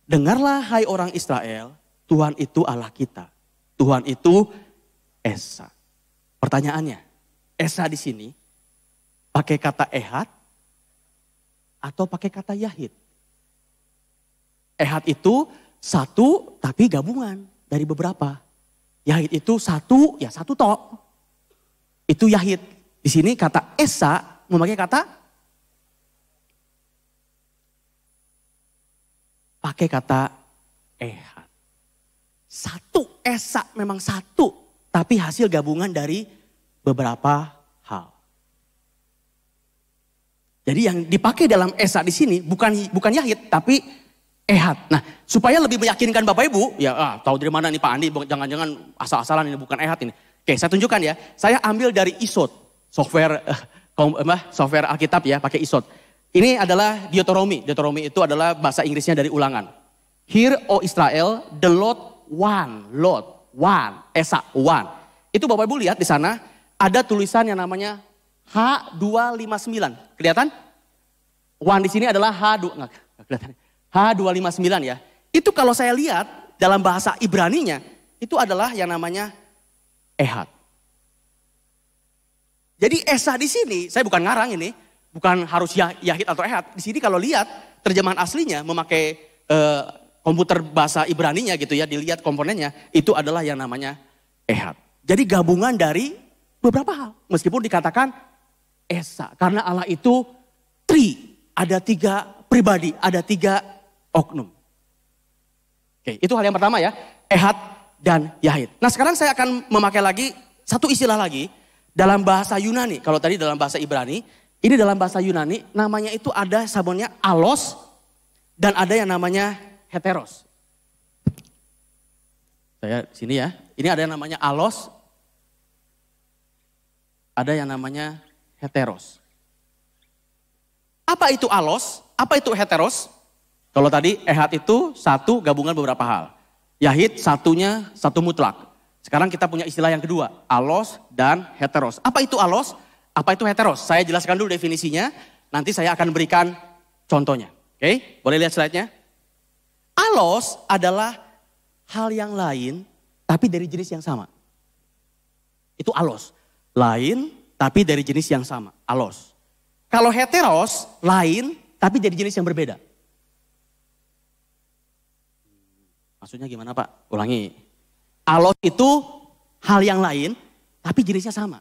Dengarlah hai orang Israel, Tuhan itu Allah kita. Tuhan itu Esa. Pertanyaannya, Esa di sini pakai kata Ehad atau pakai kata Yahid? Ehad itu satu tapi gabungan dari beberapa. Yahid itu satu, ya satu tok. Itu Yahid. Di sini kata Esa memakai kata pakai kata ehad. Satu esa memang satu, tapi hasil gabungan dari beberapa hal. Jadi yang dipakai dalam esa di sini bukan bukan yahid tapi ehad. Nah, supaya lebih meyakinkan Bapak Ibu, ya ah, tahu dari mana nih Pak Andi, jangan-jangan asal-asalan ini bukan ehad ini. Oke, saya tunjukkan ya. Saya ambil dari ISOT, software eh, software Alkitab ya, pakai ISOT. Ini adalah Deuteronomy. Deuteronomy itu adalah bahasa Inggrisnya dari ulangan. Here, O Israel, the Lord one, Lord one, Esa one. Itu Bapak Ibu lihat di sana ada tulisan yang namanya H259. Kelihatan? One di sini adalah H2 enggak, enggak H259 ya. Itu kalau saya lihat dalam bahasa Ibrani-nya itu adalah yang namanya Ehad. Jadi Esa di sini, saya bukan ngarang ini, bukan harus yah, yahid atau ehad. Di sini kalau lihat terjemahan aslinya memakai e, komputer bahasa Ibrani-nya gitu ya, dilihat komponennya, itu adalah yang namanya ehad. Jadi gabungan dari beberapa hal. Meskipun dikatakan esa, karena Allah itu tri, ada tiga pribadi, ada tiga oknum. Oke, itu hal yang pertama ya, ehad dan yahid. Nah sekarang saya akan memakai lagi satu istilah lagi dalam bahasa Yunani. Kalau tadi dalam bahasa Ibrani, ini dalam bahasa Yunani namanya itu ada sabonnya alos dan ada yang namanya heteros. Saya sini ya. Ini ada yang namanya alos, ada yang namanya heteros. Apa itu alos? Apa itu heteros? Kalau tadi ehat itu satu gabungan beberapa hal. Yahid satunya satu mutlak. Sekarang kita punya istilah yang kedua, alos dan heteros. Apa itu alos? Apa itu heteros? Saya jelaskan dulu definisinya, nanti saya akan berikan contohnya. Oke, okay? boleh lihat slide-nya? Alos adalah hal yang lain, tapi dari jenis yang sama. Itu alos. Lain, tapi dari jenis yang sama. Alos. Kalau heteros, lain, tapi dari jenis yang berbeda. Maksudnya gimana Pak? Ulangi. Alos itu hal yang lain, tapi jenisnya sama.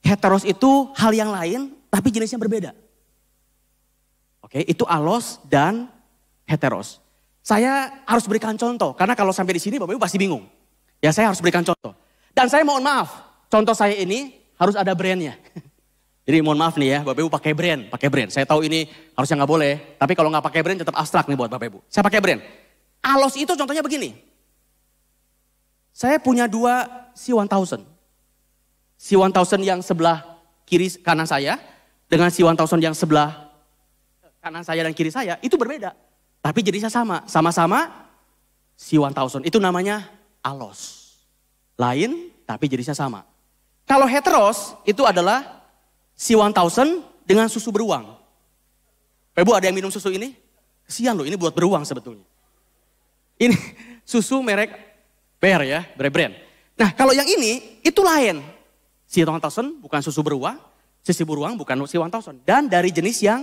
Heteros itu hal yang lain tapi jenisnya berbeda. Oke, itu alos dan heteros. Saya harus berikan contoh karena kalau sampai di sini Bapak Ibu pasti bingung. Ya saya harus berikan contoh. Dan saya mohon maaf, contoh saya ini harus ada brandnya. Jadi mohon maaf nih ya, Bapak Ibu pakai brand, pakai brand. Saya tahu ini harusnya nggak boleh, tapi kalau nggak pakai brand tetap abstrak nih buat Bapak Ibu. Saya pakai brand. Alos itu contohnya begini. Saya punya dua C1000 si 1000 yang sebelah kiri kanan saya dengan si 1000 yang sebelah kanan saya dan kiri saya itu berbeda. Tapi jenisnya sama, sama-sama si 1000. Itu namanya alos. Lain tapi jenisnya sama. Kalau heteros itu adalah si 1000 dengan susu beruang. Ibu ada yang minum susu ini? Kesian loh, ini buat beruang sebetulnya. Ini susu merek Bear ya, brand. Nah kalau yang ini itu lain, Si Tongtoson bukan susu beruang, si beruang bukan si Tongtoson. Dan dari jenis yang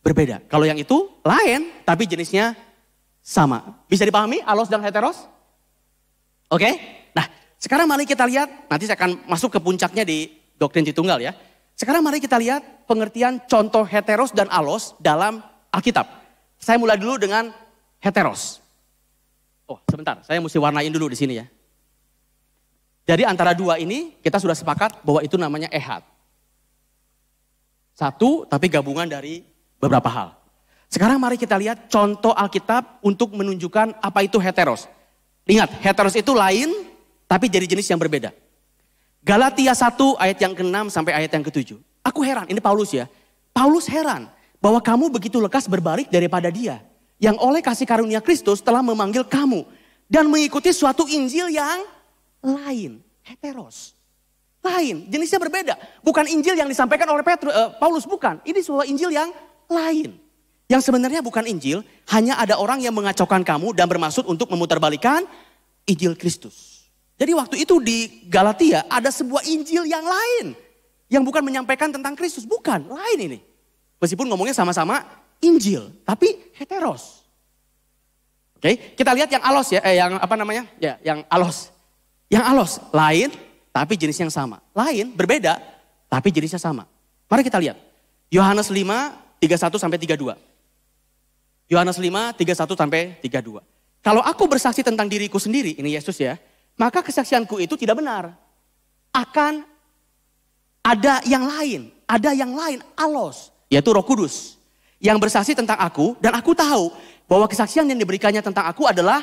berbeda. Kalau yang itu lain, tapi jenisnya sama. Bisa dipahami alos dan heteros? Oke? Okay? Nah, sekarang mari kita lihat, nanti saya akan masuk ke puncaknya di doktrin Tritunggal ya. Sekarang mari kita lihat pengertian contoh heteros dan alos dalam Alkitab. Saya mulai dulu dengan heteros. Oh, sebentar, saya mesti warnain dulu di sini ya. Jadi antara dua ini kita sudah sepakat bahwa itu namanya ehad. Satu, tapi gabungan dari beberapa hal. Sekarang mari kita lihat contoh Alkitab untuk menunjukkan apa itu heteros. Ingat, heteros itu lain tapi jadi jenis yang berbeda. Galatia 1 ayat yang ke-6 sampai ayat yang ke-7. Aku heran, ini Paulus ya. Paulus heran bahwa kamu begitu lekas berbalik daripada dia. Yang oleh kasih karunia Kristus telah memanggil kamu. Dan mengikuti suatu Injil yang lain, heteros. Lain, jenisnya berbeda. Bukan Injil yang disampaikan oleh Petrus, uh, eh, Paulus bukan. Ini sebuah Injil yang lain. Yang sebenarnya bukan Injil, hanya ada orang yang mengacaukan kamu dan bermaksud untuk memutarbalikan Injil Kristus. Jadi waktu itu di Galatia ada sebuah Injil yang lain. Yang bukan menyampaikan tentang Kristus, bukan, lain ini. Meskipun ngomongnya sama-sama Injil, tapi heteros. Oke, kita lihat yang alos ya, eh, yang apa namanya? Ya, yang alos. Yang alos, lain tapi jenis yang sama. Lain, berbeda, tapi jenisnya sama. Mari kita lihat. Yohanes 5, 31 sampai 32. Yohanes 5, 31 sampai 32. Kalau aku bersaksi tentang diriku sendiri, ini Yesus ya, maka kesaksianku itu tidak benar. Akan ada yang lain, ada yang lain, alos, yaitu roh kudus. Yang bersaksi tentang aku, dan aku tahu bahwa kesaksian yang diberikannya tentang aku adalah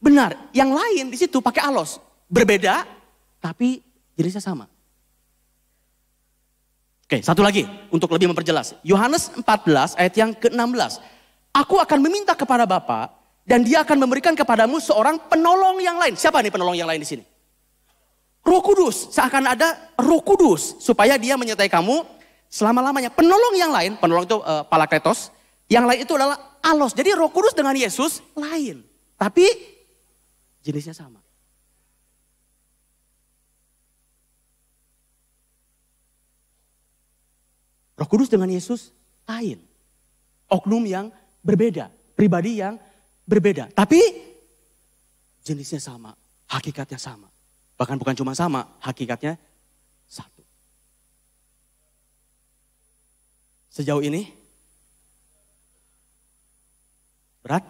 benar. Yang lain di situ pakai alos, berbeda tapi jenisnya sama. Oke, satu lagi untuk lebih memperjelas. Yohanes 14 ayat yang ke-16. Aku akan meminta kepada Bapa dan dia akan memberikan kepadamu seorang penolong yang lain. Siapa nih penolong yang lain di sini? Roh Kudus, seakan ada Roh Kudus supaya dia menyertai kamu selama-lamanya. Penolong yang lain, penolong itu uh, Palakletos, yang lain itu adalah Alos. Jadi Roh Kudus dengan Yesus lain, tapi jenisnya sama. Roh Kudus dengan Yesus lain. Oknum yang berbeda, pribadi yang berbeda. Tapi jenisnya sama, hakikatnya sama. Bahkan bukan cuma sama, hakikatnya satu. Sejauh ini berat?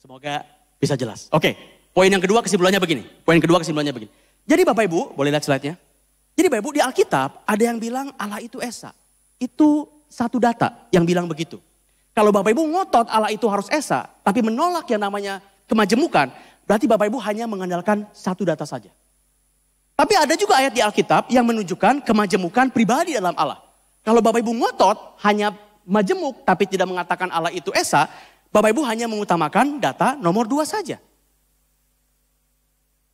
Semoga bisa jelas. Oke, poin yang kedua kesimpulannya begini. Poin kedua kesimpulannya begini. Jadi Bapak Ibu, boleh lihat slide-nya? Jadi Bapak Ibu di Alkitab ada yang bilang Allah itu Esa. Itu satu data yang bilang begitu. Kalau Bapak Ibu ngotot Allah itu harus Esa, tapi menolak yang namanya kemajemukan, berarti Bapak Ibu hanya mengandalkan satu data saja. Tapi ada juga ayat di Alkitab yang menunjukkan kemajemukan pribadi dalam Allah. Kalau Bapak Ibu ngotot hanya majemuk tapi tidak mengatakan Allah itu Esa, Bapak Ibu hanya mengutamakan data nomor dua saja.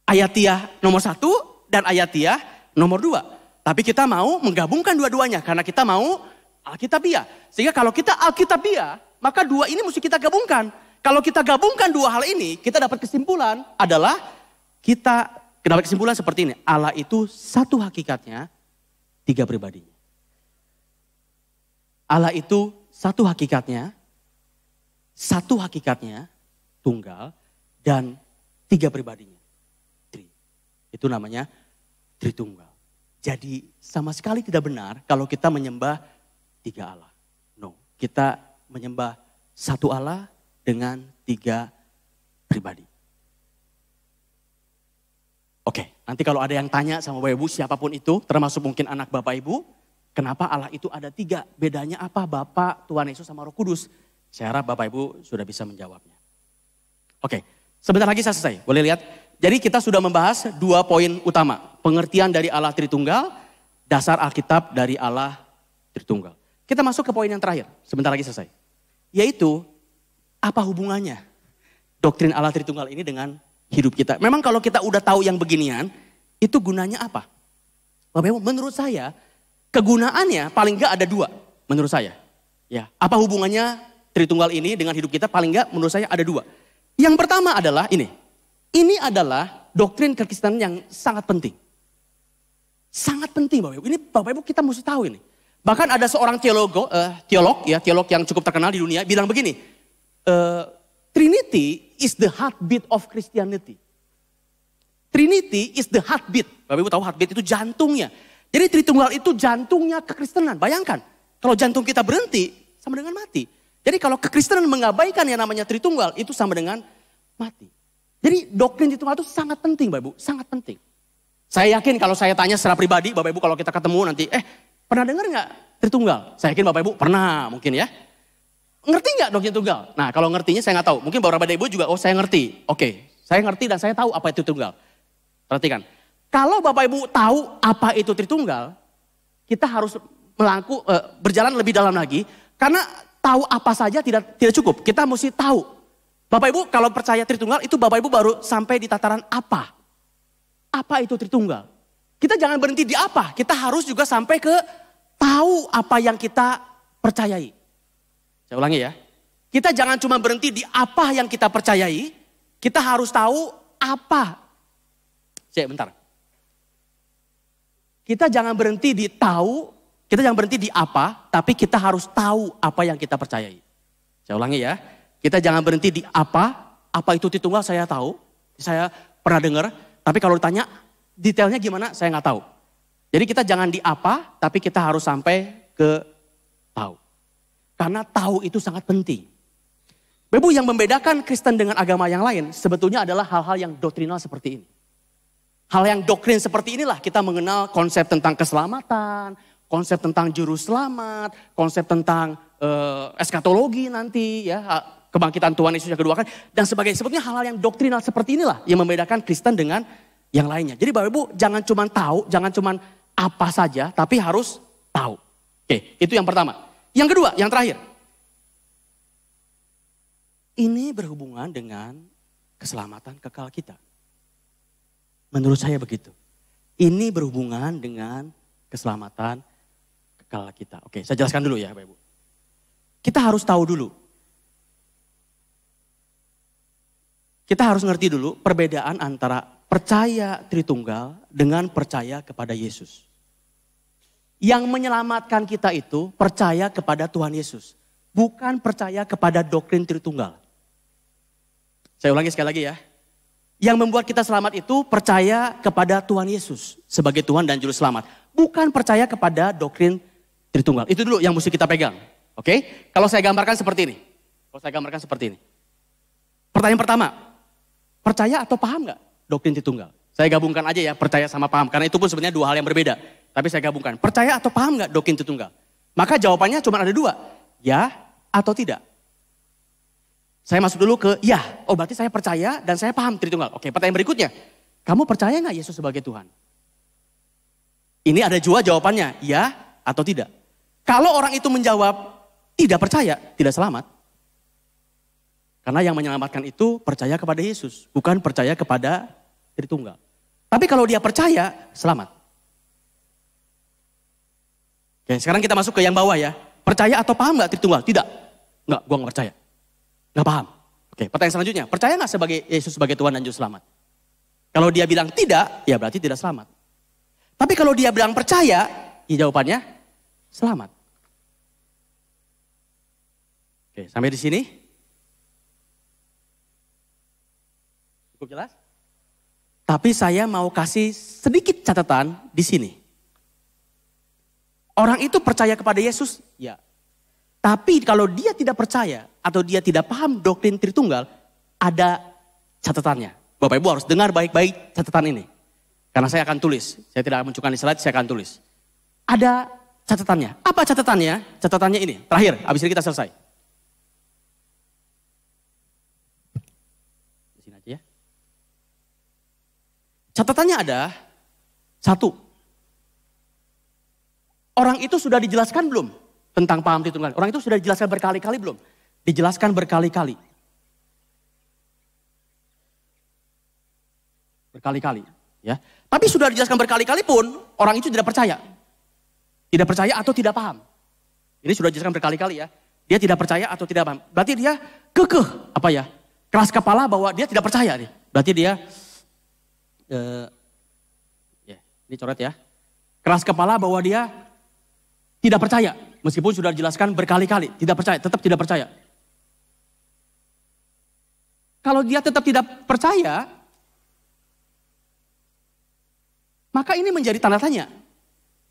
Ayatiah nomor satu dan ayatiah nomor dua. Tapi kita mau menggabungkan dua-duanya karena kita mau Alkitabiah. Sehingga kalau kita Alkitabiah, maka dua ini mesti kita gabungkan. Kalau kita gabungkan dua hal ini, kita dapat kesimpulan adalah kita dapat kesimpulan seperti ini. Allah itu satu hakikatnya, tiga pribadinya. Allah itu satu hakikatnya, satu hakikatnya, tunggal, dan tiga pribadinya. Itu namanya Tritunggal. Jadi sama sekali tidak benar kalau kita menyembah tiga Allah. No, kita menyembah satu Allah dengan tiga pribadi. Oke, nanti kalau ada yang tanya sama Bapak Ibu siapapun itu, termasuk mungkin anak Bapak Ibu, kenapa Allah itu ada tiga? Bedanya apa Bapak, Tuhan Yesus sama Roh Kudus? Saya harap Bapak Ibu sudah bisa menjawabnya. Oke, sebentar lagi saya selesai. Boleh lihat? Jadi kita sudah membahas dua poin utama. Pengertian dari Allah Tritunggal, dasar Alkitab dari Allah Tritunggal. Kita masuk ke poin yang terakhir, sebentar lagi selesai. Yaitu, apa hubungannya doktrin Allah Tritunggal ini dengan hidup kita? Memang kalau kita udah tahu yang beginian, itu gunanya apa? Menurut saya, kegunaannya paling enggak ada dua, menurut saya. Ya, apa hubungannya Tritunggal ini dengan hidup kita? Paling enggak menurut saya ada dua. Yang pertama adalah ini, ini adalah doktrin kekristenan yang sangat penting. Sangat penting Bapak Ibu. Ini Bapak Ibu kita mesti tahu ini. Bahkan ada seorang teolog, uh, eh, teolog ya, teolog yang cukup terkenal di dunia bilang begini. Uh, Trinity is the heartbeat of Christianity. Trinity is the heartbeat. Bapak Ibu tahu heartbeat itu jantungnya. Jadi Tritunggal itu jantungnya kekristenan. Bayangkan, kalau jantung kita berhenti sama dengan mati. Jadi kalau kekristenan mengabaikan yang namanya Tritunggal itu sama dengan mati. Jadi doktrin di Tunggal itu sangat penting Bapak Ibu, sangat penting. Saya yakin kalau saya tanya secara pribadi Bapak Ibu kalau kita ketemu nanti, eh pernah dengar nggak Tritunggal? Saya yakin Bapak Ibu pernah mungkin ya. Ngerti nggak doktrin Tunggal? Nah kalau ngertinya saya nggak tahu. Mungkin beberapa Bapak Ibu juga, oh saya ngerti. Oke, saya ngerti dan saya tahu apa itu Tritunggal. Perhatikan, kalau Bapak Ibu tahu apa itu Tritunggal, kita harus melaku, eh, berjalan lebih dalam lagi. Karena tahu apa saja tidak tidak cukup. Kita mesti tahu Bapak Ibu kalau percaya Tritunggal itu Bapak Ibu baru sampai di tataran apa? Apa itu Tritunggal? Kita jangan berhenti di apa, kita harus juga sampai ke tahu apa yang kita percayai. Saya ulangi ya. Kita jangan cuma berhenti di apa yang kita percayai, kita harus tahu apa. Saya bentar. Kita jangan berhenti di tahu, kita jangan berhenti di apa, tapi kita harus tahu apa yang kita percayai. Saya ulangi ya. Kita jangan berhenti di apa, apa itu titunggal saya tahu, saya pernah dengar, tapi kalau ditanya detailnya gimana saya nggak tahu. Jadi kita jangan di apa, tapi kita harus sampai ke tahu. Karena tahu itu sangat penting. Bebu yang membedakan Kristen dengan agama yang lain sebetulnya adalah hal-hal yang doktrinal seperti ini. Hal yang doktrin seperti inilah kita mengenal konsep tentang keselamatan, konsep tentang juru selamat, konsep tentang uh, eskatologi nanti ya, kebangkitan Tuhan Yesus yang kedua kan dan sebagainya. Sebetulnya hal-hal yang doktrinal seperti inilah yang membedakan Kristen dengan yang lainnya. Jadi Bapak Ibu jangan cuma tahu, jangan cuma apa saja, tapi harus tahu. Oke, itu yang pertama. Yang kedua, yang terakhir. Ini berhubungan dengan keselamatan kekal kita. Menurut saya begitu. Ini berhubungan dengan keselamatan kekal kita. Oke, saya jelaskan dulu ya Bapak Ibu. Kita harus tahu dulu Kita harus ngerti dulu perbedaan antara percaya Tritunggal dengan percaya kepada Yesus. Yang menyelamatkan kita itu percaya kepada Tuhan Yesus, bukan percaya kepada doktrin Tritunggal. Saya ulangi sekali lagi ya. Yang membuat kita selamat itu percaya kepada Tuhan Yesus sebagai Tuhan dan juru selamat, bukan percaya kepada doktrin Tritunggal. Itu dulu yang mesti kita pegang. Oke? Kalau saya gambarkan seperti ini. Kalau saya gambarkan seperti ini. Pertanyaan pertama, Percaya atau paham nggak doktrin Tritunggal? Saya gabungkan aja ya, percaya sama paham. Karena itu pun sebenarnya dua hal yang berbeda. Tapi saya gabungkan, percaya atau paham nggak doktrin Tritunggal? Maka jawabannya cuma ada dua, ya atau tidak. Saya masuk dulu ke ya, oh berarti saya percaya dan saya paham Tritunggal. Oke, pertanyaan berikutnya, kamu percaya nggak Yesus sebagai Tuhan? Ini ada dua jawabannya, ya atau tidak. Kalau orang itu menjawab tidak percaya, tidak selamat. Karena yang menyelamatkan itu percaya kepada Yesus, bukan percaya kepada Tritunggal. Tapi kalau dia percaya, selamat. Oke, sekarang kita masuk ke yang bawah ya. Percaya atau paham nggak Tritunggal? Tidak. Nggak, gua nggak percaya. Nggak paham. Oke, pertanyaan selanjutnya. Percaya nggak sebagai Yesus sebagai Tuhan dan Juru Selamat? Kalau dia bilang tidak, ya berarti tidak selamat. Tapi kalau dia bilang percaya, ya jawabannya selamat. Oke, sampai di sini. Cukup jelas? Tapi saya mau kasih sedikit catatan di sini. Orang itu percaya kepada Yesus, ya. Tapi kalau dia tidak percaya atau dia tidak paham doktrin Tritunggal, ada catatannya. Bapak Ibu harus dengar baik-baik catatan ini. Karena saya akan tulis. Saya tidak menunjukkan di slide, saya akan tulis. Ada catatannya. Apa catatannya? Catatannya ini. Terakhir, habis ini kita selesai. Catatannya ada satu. Orang itu sudah dijelaskan belum tentang paham Tritunggal? Orang itu sudah dijelaskan berkali-kali belum? Dijelaskan berkali-kali. Berkali-kali, ya. Tapi sudah dijelaskan berkali-kali pun orang itu tidak percaya. Tidak percaya atau tidak paham. Ini sudah dijelaskan berkali-kali ya. Dia tidak percaya atau tidak paham. Berarti dia kekeh apa ya? Keras kepala bahwa dia tidak percaya nih. Berarti dia Eh, ya, ini coret ya. Keras kepala bahwa dia tidak percaya. Meskipun sudah dijelaskan berkali-kali, tidak percaya, tetap tidak percaya. Kalau dia tetap tidak percaya, maka ini menjadi tanda tanya.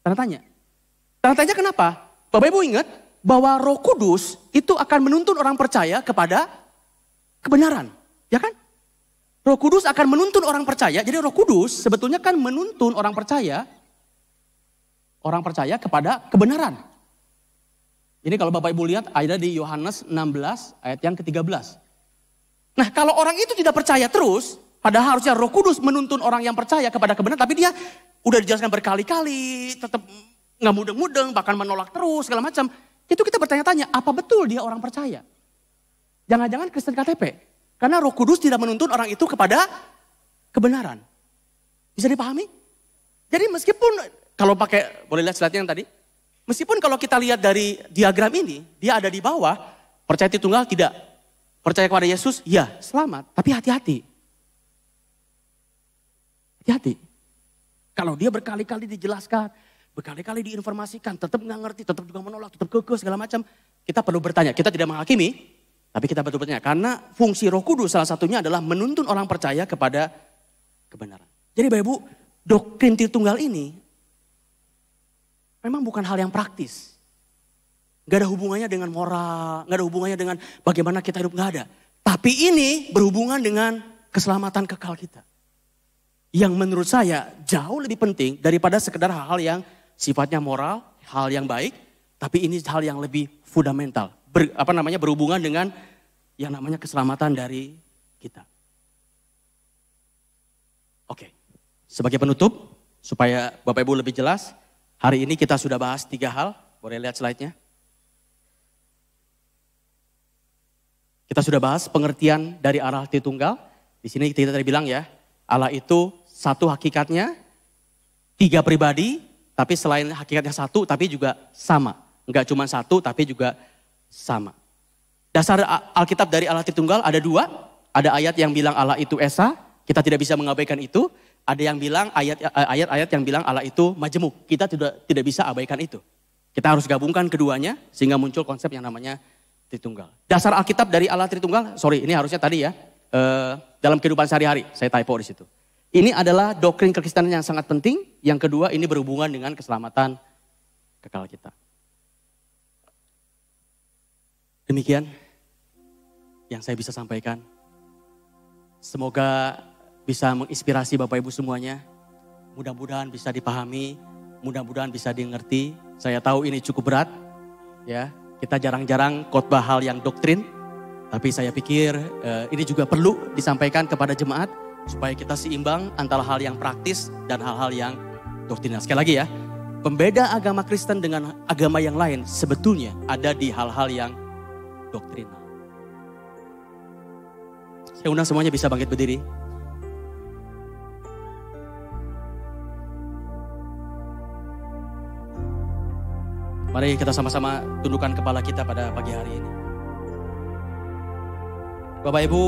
Tanda tanya. Tanda tanya kenapa? Bapak Ibu ingat bahwa Roh Kudus itu akan menuntun orang percaya kepada kebenaran, ya kan? Roh Kudus akan menuntun orang percaya. Jadi Roh Kudus sebetulnya kan menuntun orang percaya orang percaya kepada kebenaran. Ini kalau Bapak Ibu lihat ada di Yohanes 16 ayat yang ke-13. Nah, kalau orang itu tidak percaya terus, padahal harusnya Roh Kudus menuntun orang yang percaya kepada kebenaran, tapi dia udah dijelaskan berkali-kali, tetap nggak mudeng-mudeng, bahkan menolak terus segala macam. Itu kita bertanya-tanya, apa betul dia orang percaya? Jangan-jangan Kristen KTP? Karena roh kudus tidak menuntun orang itu kepada kebenaran. Bisa dipahami? Jadi meskipun, kalau pakai, boleh lihat slide yang tadi? Meskipun kalau kita lihat dari diagram ini, dia ada di bawah, percaya tunggal tidak. Percaya kepada Yesus, ya selamat. Tapi hati-hati. Hati-hati. Kalau dia berkali-kali dijelaskan, berkali-kali diinformasikan, tetap nggak ngerti, tetap juga menolak, tetap kekeh segala macam. Kita perlu bertanya, kita tidak menghakimi, tapi kita bertanya, karena fungsi roh kudus salah satunya adalah menuntun orang percaya kepada kebenaran. Jadi Bapak Ibu, doktrin Tritunggal ini memang bukan hal yang praktis. Gak ada hubungannya dengan moral, gak ada hubungannya dengan bagaimana kita hidup, gak ada. Tapi ini berhubungan dengan keselamatan kekal kita. Yang menurut saya jauh lebih penting daripada sekedar hal-hal yang sifatnya moral, hal yang baik, tapi ini hal yang lebih fundamental ber, apa namanya berhubungan dengan yang namanya keselamatan dari kita. Oke. Sebagai penutup supaya Bapak Ibu lebih jelas, hari ini kita sudah bahas tiga hal. Boleh lihat slide-nya? Kita sudah bahas pengertian dari arah Tritunggal. Di sini kita tadi bilang ya, Allah itu satu hakikatnya, tiga pribadi, tapi selain hakikatnya satu, tapi juga sama. Enggak cuma satu, tapi juga sama. Dasar Alkitab dari Allah Tritunggal ada dua. Ada ayat yang bilang Allah itu Esa, kita tidak bisa mengabaikan itu. Ada yang bilang eh, ayat-ayat yang bilang Allah itu majemuk, kita tidak tidak bisa abaikan itu. Kita harus gabungkan keduanya sehingga muncul konsep yang namanya Tritunggal. Dasar Alkitab dari Allah Tritunggal, sorry ini harusnya tadi ya, eh, dalam kehidupan sehari-hari, saya typo di situ. Ini adalah doktrin kekristenan yang sangat penting. Yang kedua ini berhubungan dengan keselamatan kekal kita. Demikian yang saya bisa sampaikan. Semoga bisa menginspirasi Bapak Ibu semuanya. Mudah-mudahan bisa dipahami, mudah-mudahan bisa dimengerti. Saya tahu ini cukup berat, ya. Kita jarang-jarang khotbah hal yang doktrin, tapi saya pikir eh, ini juga perlu disampaikan kepada jemaat supaya kita seimbang antara hal yang praktis dan hal-hal yang doktrinal. Sekali lagi ya, pembeda agama Kristen dengan agama yang lain sebetulnya ada di hal-hal yang doktrinal. Saya undang semuanya bisa bangkit berdiri. Mari kita sama-sama tundukkan kepala kita pada pagi hari ini. Bapak Ibu,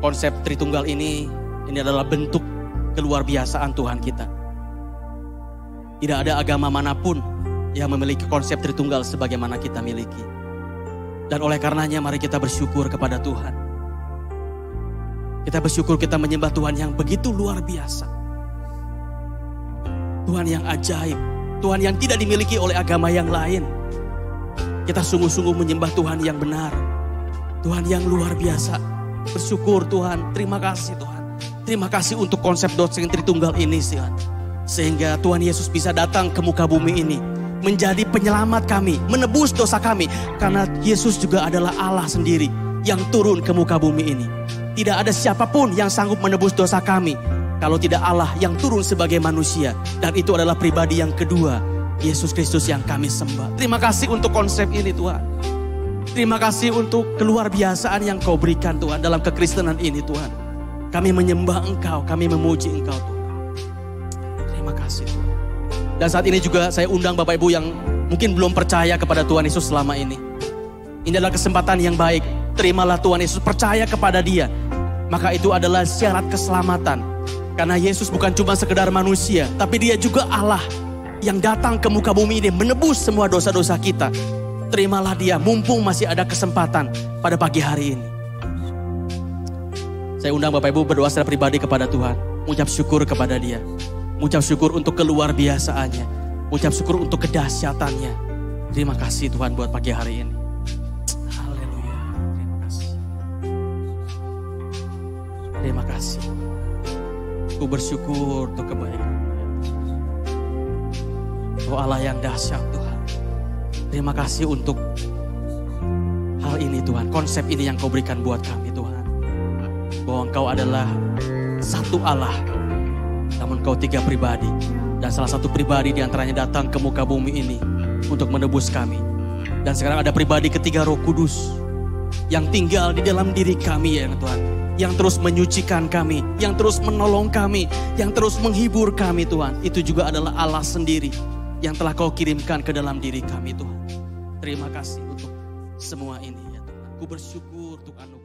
konsep Tritunggal ini ini adalah bentuk keluar biasaan Tuhan kita. Tidak ada agama manapun yang memiliki konsep Tritunggal sebagaimana kita miliki. Dan oleh karenanya mari kita bersyukur kepada Tuhan. Kita bersyukur kita menyembah Tuhan yang begitu luar biasa. Tuhan yang ajaib, Tuhan yang tidak dimiliki oleh agama yang lain. Kita sungguh-sungguh menyembah Tuhan yang benar. Tuhan yang luar biasa. Bersyukur Tuhan, terima kasih Tuhan. Terima kasih untuk konsep dosen Tritunggal ini Tuhan. Sehingga Tuhan Yesus bisa datang ke muka bumi ini menjadi penyelamat kami, menebus dosa kami. Karena Yesus juga adalah Allah sendiri yang turun ke muka bumi ini. Tidak ada siapapun yang sanggup menebus dosa kami. Kalau tidak Allah yang turun sebagai manusia. Dan itu adalah pribadi yang kedua. Yesus Kristus yang kami sembah. Terima kasih untuk konsep ini Tuhan. Terima kasih untuk keluar biasaan yang kau berikan Tuhan dalam kekristenan ini Tuhan. Kami menyembah Engkau, kami memuji Engkau Tuhan. Terima kasih Tuhan. Dan saat ini juga saya undang Bapak Ibu yang mungkin belum percaya kepada Tuhan Yesus selama ini. Ini adalah kesempatan yang baik. Terimalah Tuhan Yesus, percaya kepada dia. Maka itu adalah syarat keselamatan. Karena Yesus bukan cuma sekedar manusia, tapi dia juga Allah yang datang ke muka bumi ini menebus semua dosa-dosa kita. Terimalah dia, mumpung masih ada kesempatan pada pagi hari ini. Saya undang Bapak Ibu berdoa secara pribadi kepada Tuhan. Ucap syukur kepada dia. Ucap syukur untuk keluar biasaannya. Ucap syukur untuk kedahsyatannya. Terima kasih Tuhan buat pagi hari ini. Haleluya. Terima kasih. Terima kasih. Ku bersyukur untuk kebaikan. Oh Allah yang dahsyat Tuhan. Terima kasih untuk hal ini Tuhan. Konsep ini yang kau berikan buat kami Tuhan. Bahwa engkau adalah satu Allah namun kau tiga pribadi. Dan salah satu pribadi diantaranya datang ke muka bumi ini untuk menebus kami. Dan sekarang ada pribadi ketiga roh kudus yang tinggal di dalam diri kami ya Tuhan. Yang terus menyucikan kami, yang terus menolong kami, yang terus menghibur kami Tuhan. Itu juga adalah Allah sendiri yang telah kau kirimkan ke dalam diri kami Tuhan. Terima kasih untuk semua ini ya Tuhan. Ku bersyukur Tuhan